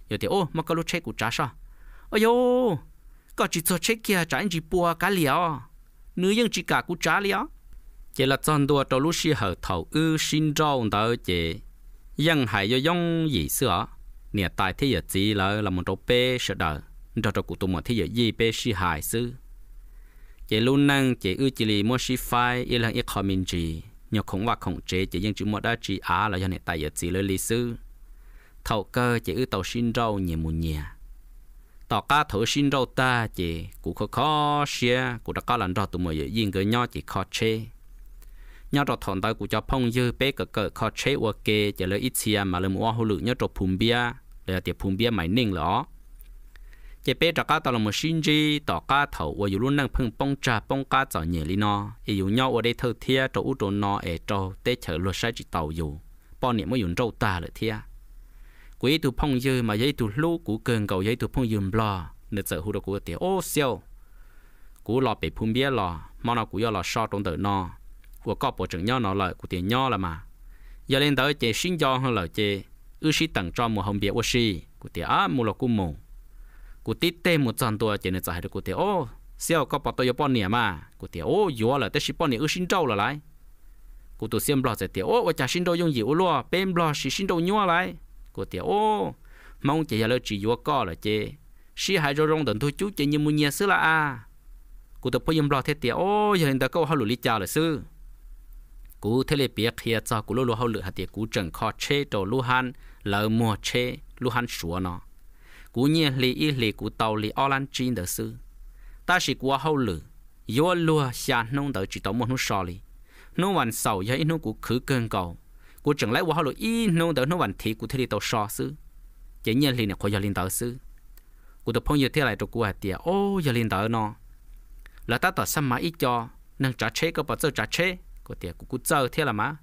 [SPEAKER 1] yếu thì ô mà có lu chế cú trả sao ôi yo có chỉ cho chế kia trả anh chỉ bùa cái liều, nữ nhưng chỉ cả cú trả liều chỉ là chọn đua trâu lúc xí hở thầu ư sinh rau đó chỉ dân hải do dân gì xưa nè tại thế giới chỉ là là một trâu bê sợ đời, cho trâu cụ tụ một thế giới gì bê xí hải sư chỉ luôn năng chỉ ư chỉ lì mua xí phai y là ít khó minh chỉ nhiều khổng và khổng chế chỉ dân chỉ mua đã chỉ á là do nè tại giới chỉ là lý sư thầu cơ chỉ ư tàu sinh rau nhẹ mùa nhẹ, tỏ ca thổ sinh rau ta chỉ cụ khó khó xia cụ đã có lần rau tụ một giờ yên cái nhau chỉ khó chế nhớ trò thòn tay của cho phong dư bé cờ cờ khó chế ô kê trả lời ít xia à, mà lời mua hồ lự nhớ trò phùm bia lời tiệp phùm bia mày ninh lỏ chế bé trò cá tao là một sinh gì tỏ cá thầu ô dù luôn năng phưng bông trà bông cá chở nhẹ li nó ý dù nhau ở đây thơ thia trò út trò nó ở trò tê chở luật sai chỉ tàu dù bao niệm mới dùng râu ta lợi thia quý tu phong dư mà giấy tu lú cú cường cầu giấy tu phong dùm lo nửa sợ đồ của tiệp ô siêu cú lò bị phùm bia lò mà nó cú yo lò so trong tờ nó của có bộ trưởng nhau nó lợi của tiền nhau là mà giờ lên tới chế sinh do hơn lợi chế ư sĩ tặng cho một hồng bia ô sĩ của tiền á mùa lộc cung mù của tít tê một trận tua chế nên giải được của tiền ô siêu có bảo tôi yêu bọn nè mà của tiền ô yếu là tới sĩ bọn nè ư sinh châu là lại của tôi xem blog chế tiền ô và cha sinh đâu dùng gì ô lo bên blog sĩ sinh đâu nhau lại của tiền ô mong chế giờ lời chỉ yếu có là chế sĩ hai rồi rong tận thu chú chế như mua nhà sư là à của tôi phải yêu blog thế tiền ô giờ hiện tại câu lũ lùi chào là sư cú thế lệ bia kia cho cú lô lô hậu lửa hạt tiệt cú chẳng kho chê đồ lu han lỡ mùa chê lu han sủa nó cú nhẹ lì y lì cú tàu lì o lan chín đỡ sư ta chỉ cú hậu lửa yếu lúa xa nông đỡ chỉ tàu một nút sò lì nông vạn sầu yếu nông cú khứ cơn cầu cú chẳng lấy hậu lửa y nông đỡ nông vạn thị cú thế lệ tàu sò sư chỉ nhẹ lì nè khỏi giờ linh đỡ sư cú tập phong giờ thế lại đồ cú hạt tiệt ô giờ linh đỡ nó là ta tỏ xăm mãi ít cho nâng trả chế có bao giờ trả chế của tiệt cú cú chờ thế là má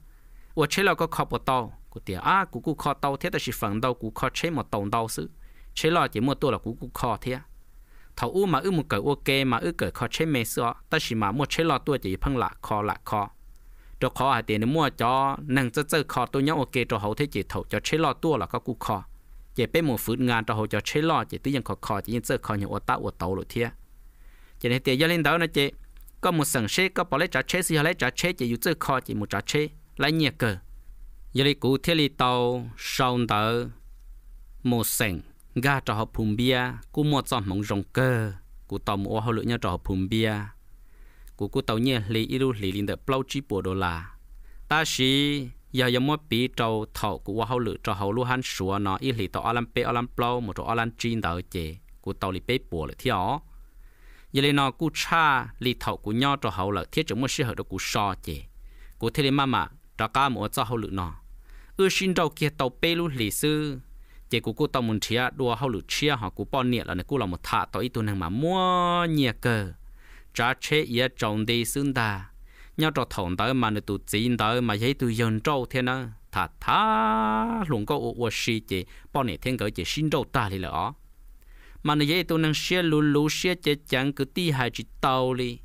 [SPEAKER 1] của chế lo có khó bỏ tàu của tiệt à cú cú khó tàu thế ta chỉ phần đầu cú khó chế một tổng đầu sự chế lo chỉ một tổ là cú cú khó thế thầu u mà ư một cái ok mà ư cái khó chế mấy sọ ta chỉ mà một chế lo tua chỉ phân là khó là khó cho khó à tiền mua cho nâng cho chơi khó tôi nhớ ok cho hậu thế chỉ thầu cho chế là tua là có cú khó chỉ bên một phút ngàn cho hậu cho chế là chỉ tư nhiên khó khó chỉ nhân chơi khó nhiều ô ta ô tàu rồi thế chỉ nên tiền giờ lên đó này chị có một sừng xe có bỏ lấy trả chế xí họ lấy trả chế chỉ dụ chơi kho chỉ một trả chế lấy nhiệt cơ, giờ đi cụ thiết lý tàu sau tờ một sừng ga trò họp phùm bia cụ một dòng mong rồng cơ cụ tàu mua hậu lượng nhau trò họp phùm bia cụ cụ tàu nhiệt lý ilu lý linh đợt plau chi bùa đô la ta xí giờ giờ mua bí trâu thọ cụ mua hậu lượng cho hậu lu han sủa nó ít lý tàu alam pe alam plau một chỗ alam chin tờ chế cụ tàu lý pe bùa lại theo giờ lên nó cú cha lì thầu cú nho cho hậu là thiết chống mua sĩ hậu đó cú so chè cú thế lên mama đó cá mua cho hậu lự nó ư xin đầu kia tàu bê lu lì sư chè cú cú tàu muốn chia đua hậu lự chia họ cú bò nhiệt là nó cú là một thả tàu ít tuần hàng mà mua nhiệt cơ cha chế ye trồng đi xương ta nho cho thòng tới mà nó tụ chín tới mà thấy tụ dần trâu thế nó thả thả luôn có ô ô xì chè bò nhiệt thiên cỡ chè xin đầu ta thì là ó mà nó dễ tôi năng xia lú lú xia chế chẳng cứ ti hai chỉ tàu li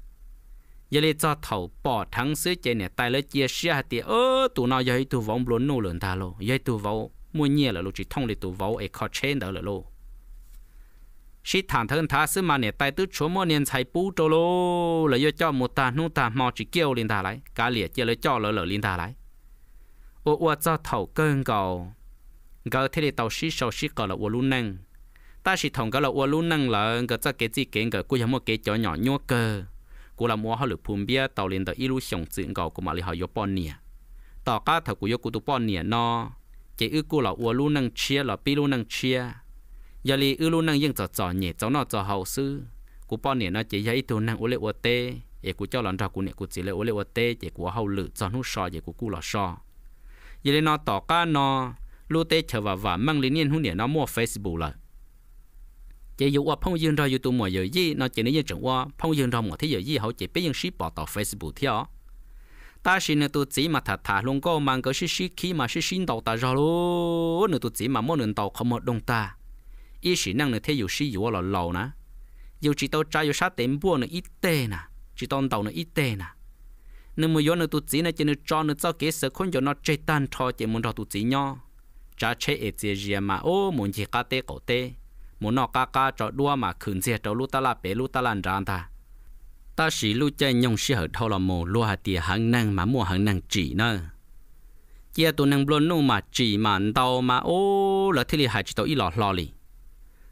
[SPEAKER 1] giờ lấy cho thầu bỏ thắng xứ chế nè tài lấy chia xia hạt tiền ơ tụ nào giờ tụ vong luôn nô lớn ta lo giờ tụ vong mua nhẹ là lú chỉ thông để tụ vong ấy khó chén đỡ là lô sĩ thản thân thá xứ mà nè tài tứ chúa mua nền chạy bú trô lô là giờ cho một ta nô ta mò chỉ kêu lên ta lại cả liệt chia lấy cho lỡ lỡ lên ta lại ô ô cho thầu cơn cầu gỡ thế để tàu sĩ sầu sĩ cầu là vô luôn năng ta chỉ thông cái là ô luôn năng là cái cái cái gì cái cái cũng giống một cái chỗ nhỏ nhỏ cơ cũng là mua họ lựa phun bia tàu lên tới ilu sống chuyện cầu của mà họ yêu bọn nè tàu cá thật của yêu của tụ bọn nè nó chỉ ư cũng là ô luôn năng chia là pi luôn năng chia giờ li ư luôn năng yên cho cho nhẹ cho nó cho hậu sư của bọn nè nó chỉ dạy tụ năng ô lệ ô tê để của cho lần ra của nè của chỉ lệ ô lệ ô tê để của hậu lựa cho nó so để của cú là so giờ li nó tàu cá nó lu tê chờ và và mang liên niên hú nè nó mua facebook lại chỉ dụ qua phong dương rồi youtube mọi giờ gì nó chỉ nếu như chẳng qua phong dương rồi mọi thế giờ gì họ chỉ biết dùng ship bỏ tàu facebook theo ta xin nữa tôi chỉ mà thật thà luôn có mang cái sự ship khi mà sự xin đầu ta rồi luôn nữa tôi chỉ mà muốn lần tàu không một đồng ta ý sĩ năng nữa thế giờ ship dụ là lâu nè giờ chỉ tàu trai giờ sát tiền bua nữa ít tệ nè chỉ tàu tàu nữa ít tệ nè nếu mà giờ nữa tôi chỉ nữa chỉ nữa cho nữa cho cái sự khôn giờ nó chơi tan trò chỉ muốn cho tôi chỉ nhau cha chế ở dưới mà ô muốn chỉ cá tê cổ tê มูนอกากาจอดัวมาขืนเสียจ้ลูตลาเปลูตลันจานตาตาสีลูเจนยงเสียเท่าละโมลัวเตียหังนังมามัวหังนังจีเนอเจียตัวนังบลนูมาจีมันเตามาโอ้ละที่ลีหายจิตอีหลอหลอลี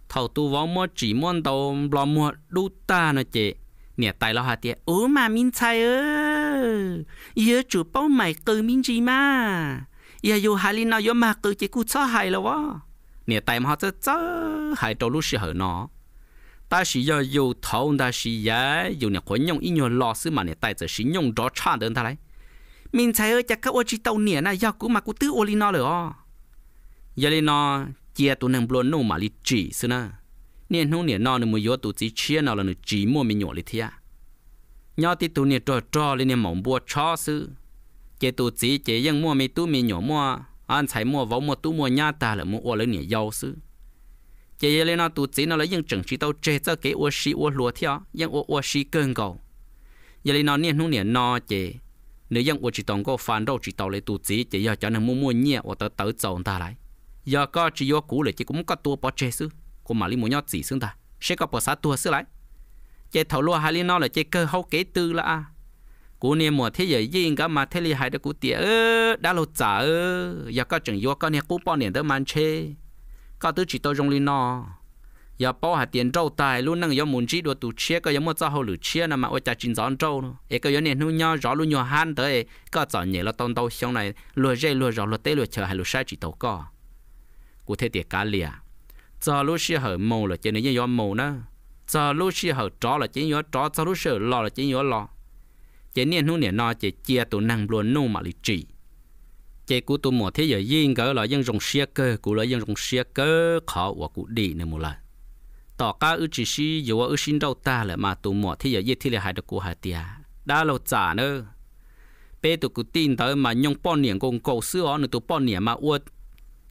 [SPEAKER 1] เท่าตัววอมัวจีม่วนเตาบลอมัวดูตาเนเจ เนี่ยตายแล้วฮะเตียโอ้มามินชัยเออเยอะจูเป้าใหม่เกิมินจีมาอย่าอยู่ฮาลินเอาเยอะมากเกินเจกูชอบหายแล้ววะ你带么这这还走路时候呢？但是要有头，但是也有你混用音乐老师嘛，你带着是用着唱的他来。mình thấy ở chắc các ô chỉ tàu nè na ya cũng mà cũng tứ ô li nó rồi ó giờ nó chia tụ nâng bluôn nô mà li chỉ xí na nè nô nè nó nè mua yếu tụ chỉ chia là chỉ mua mình nhỏ li thia nhỏ tí tụ nè trò trò li nè mỏng bùa cho xí chế tụ chỉ chế yang mua mình tụ mình nhỏ mua anh thấy mua vỗ mua tú mua nhà ta là mua ô lên nhà giàu sư chỉ giờ lên nó tu chỉ nó lấy những chừng chỉ tao chế cho cái ô sĩ ô lúa theo những ô ô sĩ cơn cầu giờ lên nó niên hú niên nó chỉ nếu những ô chỉ tông có phản đâu chỉ tao lấy tu chỉ chỉ giờ cho nên mua mua nhà, ô tao tới chồng ta lại giờ có chỉ có cũ lại chỉ cũng có tua bỏ chế sư cũng mà lấy mua nhót chỉ xương ta sẽ có bỏ sát tua sư lại chỉ thầu lúa hai lên nó là chỉ cơ hậu kế tư là à cú nè mùa thế giới yên cả mà thế li hai đó cú tiệt đã lâu chả giờ có chừng vô có nè cú bao niệm tới man chê có tứ chỉ tôi trong li nó giờ bao hạt tiền trâu tài luôn năng giờ muốn chỉ đồ tụ chia có giờ mua cho hồ lử chia mà ôi cha chín giòn trâu nó ấy có giờ nè nu nhau rõ luôn nhau han tới có chọn nhẹ là tông tàu xong này lùa dây lùa rõ lùa tê lùa chờ hay lùa sai chỉ tàu co cú thế tiệt cá lìa giờ lúc xưa hở mù là chỉ nên giờ mù nữa giờ lúc xưa hở tró là chỉ nhớ tró giờ lúc xưa lò là chỉ nhớ lò chế niên hú niên nó chế chia tụ năng luôn nô mà lý trị chế cú tụ mỏ thế giờ yên cỡ là dân dùng xe cơ cú là dân dùng xe cơ khó và cú đi nè mù lại tỏ cá ư chỉ si dù ư xin đâu ta là mà tụ mỏ thế giờ yên thì là hai được cú hai tia đã lâu trả nữa bé tụ cú tin tới mà nhung pon niệm cùng cầu xưa họ nữa tụ pon niệm mà uất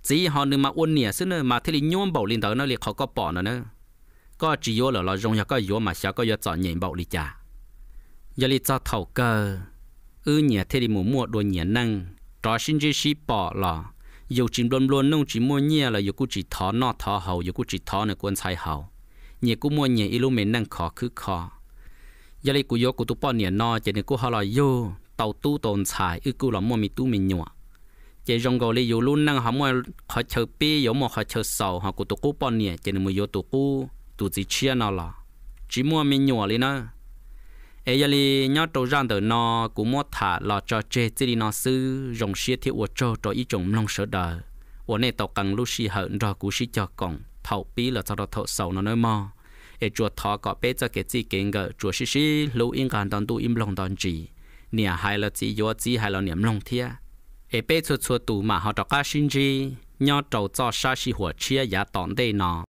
[SPEAKER 1] chỉ họ nữa mà uất niệm xưa nữa mà thế là nhung bảo linh tới nó liền họ có bỏ nữa nữa có chỉ vô là lo dùng có vô mà sao có vô chọn nhện bảo lý trả giờ li cho thầu cơ ư nhẹ thế đi mua đồ nhẹ năng trò xin chỉ xí bỏ lò dù chỉ luôn luôn nông chỉ mua nhẹ là dù cũng chỉ thọ nọ thọ hậu dù cũng chỉ thọ nữa quân sai hậu nhẹ cũng mua nhẹ ilu mẹ năng khó cứ khó giờ li cũng vô cũng tụ bỏ nhẹ nọ chỉ nên cũng họ là vô tàu tu tồn xài ư cũng là mua mi tu mi nhọ chỉ rong gò li dù luôn năng mua họ chờ pi dù mua họ chờ sầu họ cũng tụ cũng bỏ nhẹ chỉ nên mua vô tụ cũng tụ chỉ chia nọ là chỉ mua mi nhọ li nữa ấy giờ li nhớ trâu răng từ nó cũng mót thả lọ cho chê chỉ đi nó sư rồng xia thiếu uo trâu cho ý chủng long sợ đời uo này tàu cần lu xi hận rồi cú xi cho còng thầu bí là cho nó thợ sầu nó nơi mò ấy chùa thọ có bé cho cái gì kiện gỡ chùa xi xi lu yên gan đòn tu im long đòn chỉ nè hay là chỉ yếu chỉ hay là niệm long thia ấy bé chùa chùa tù mà họ đọc cá sinh gì nhau trâu cho sa xi หัวเชียอย่าตอนได้นอ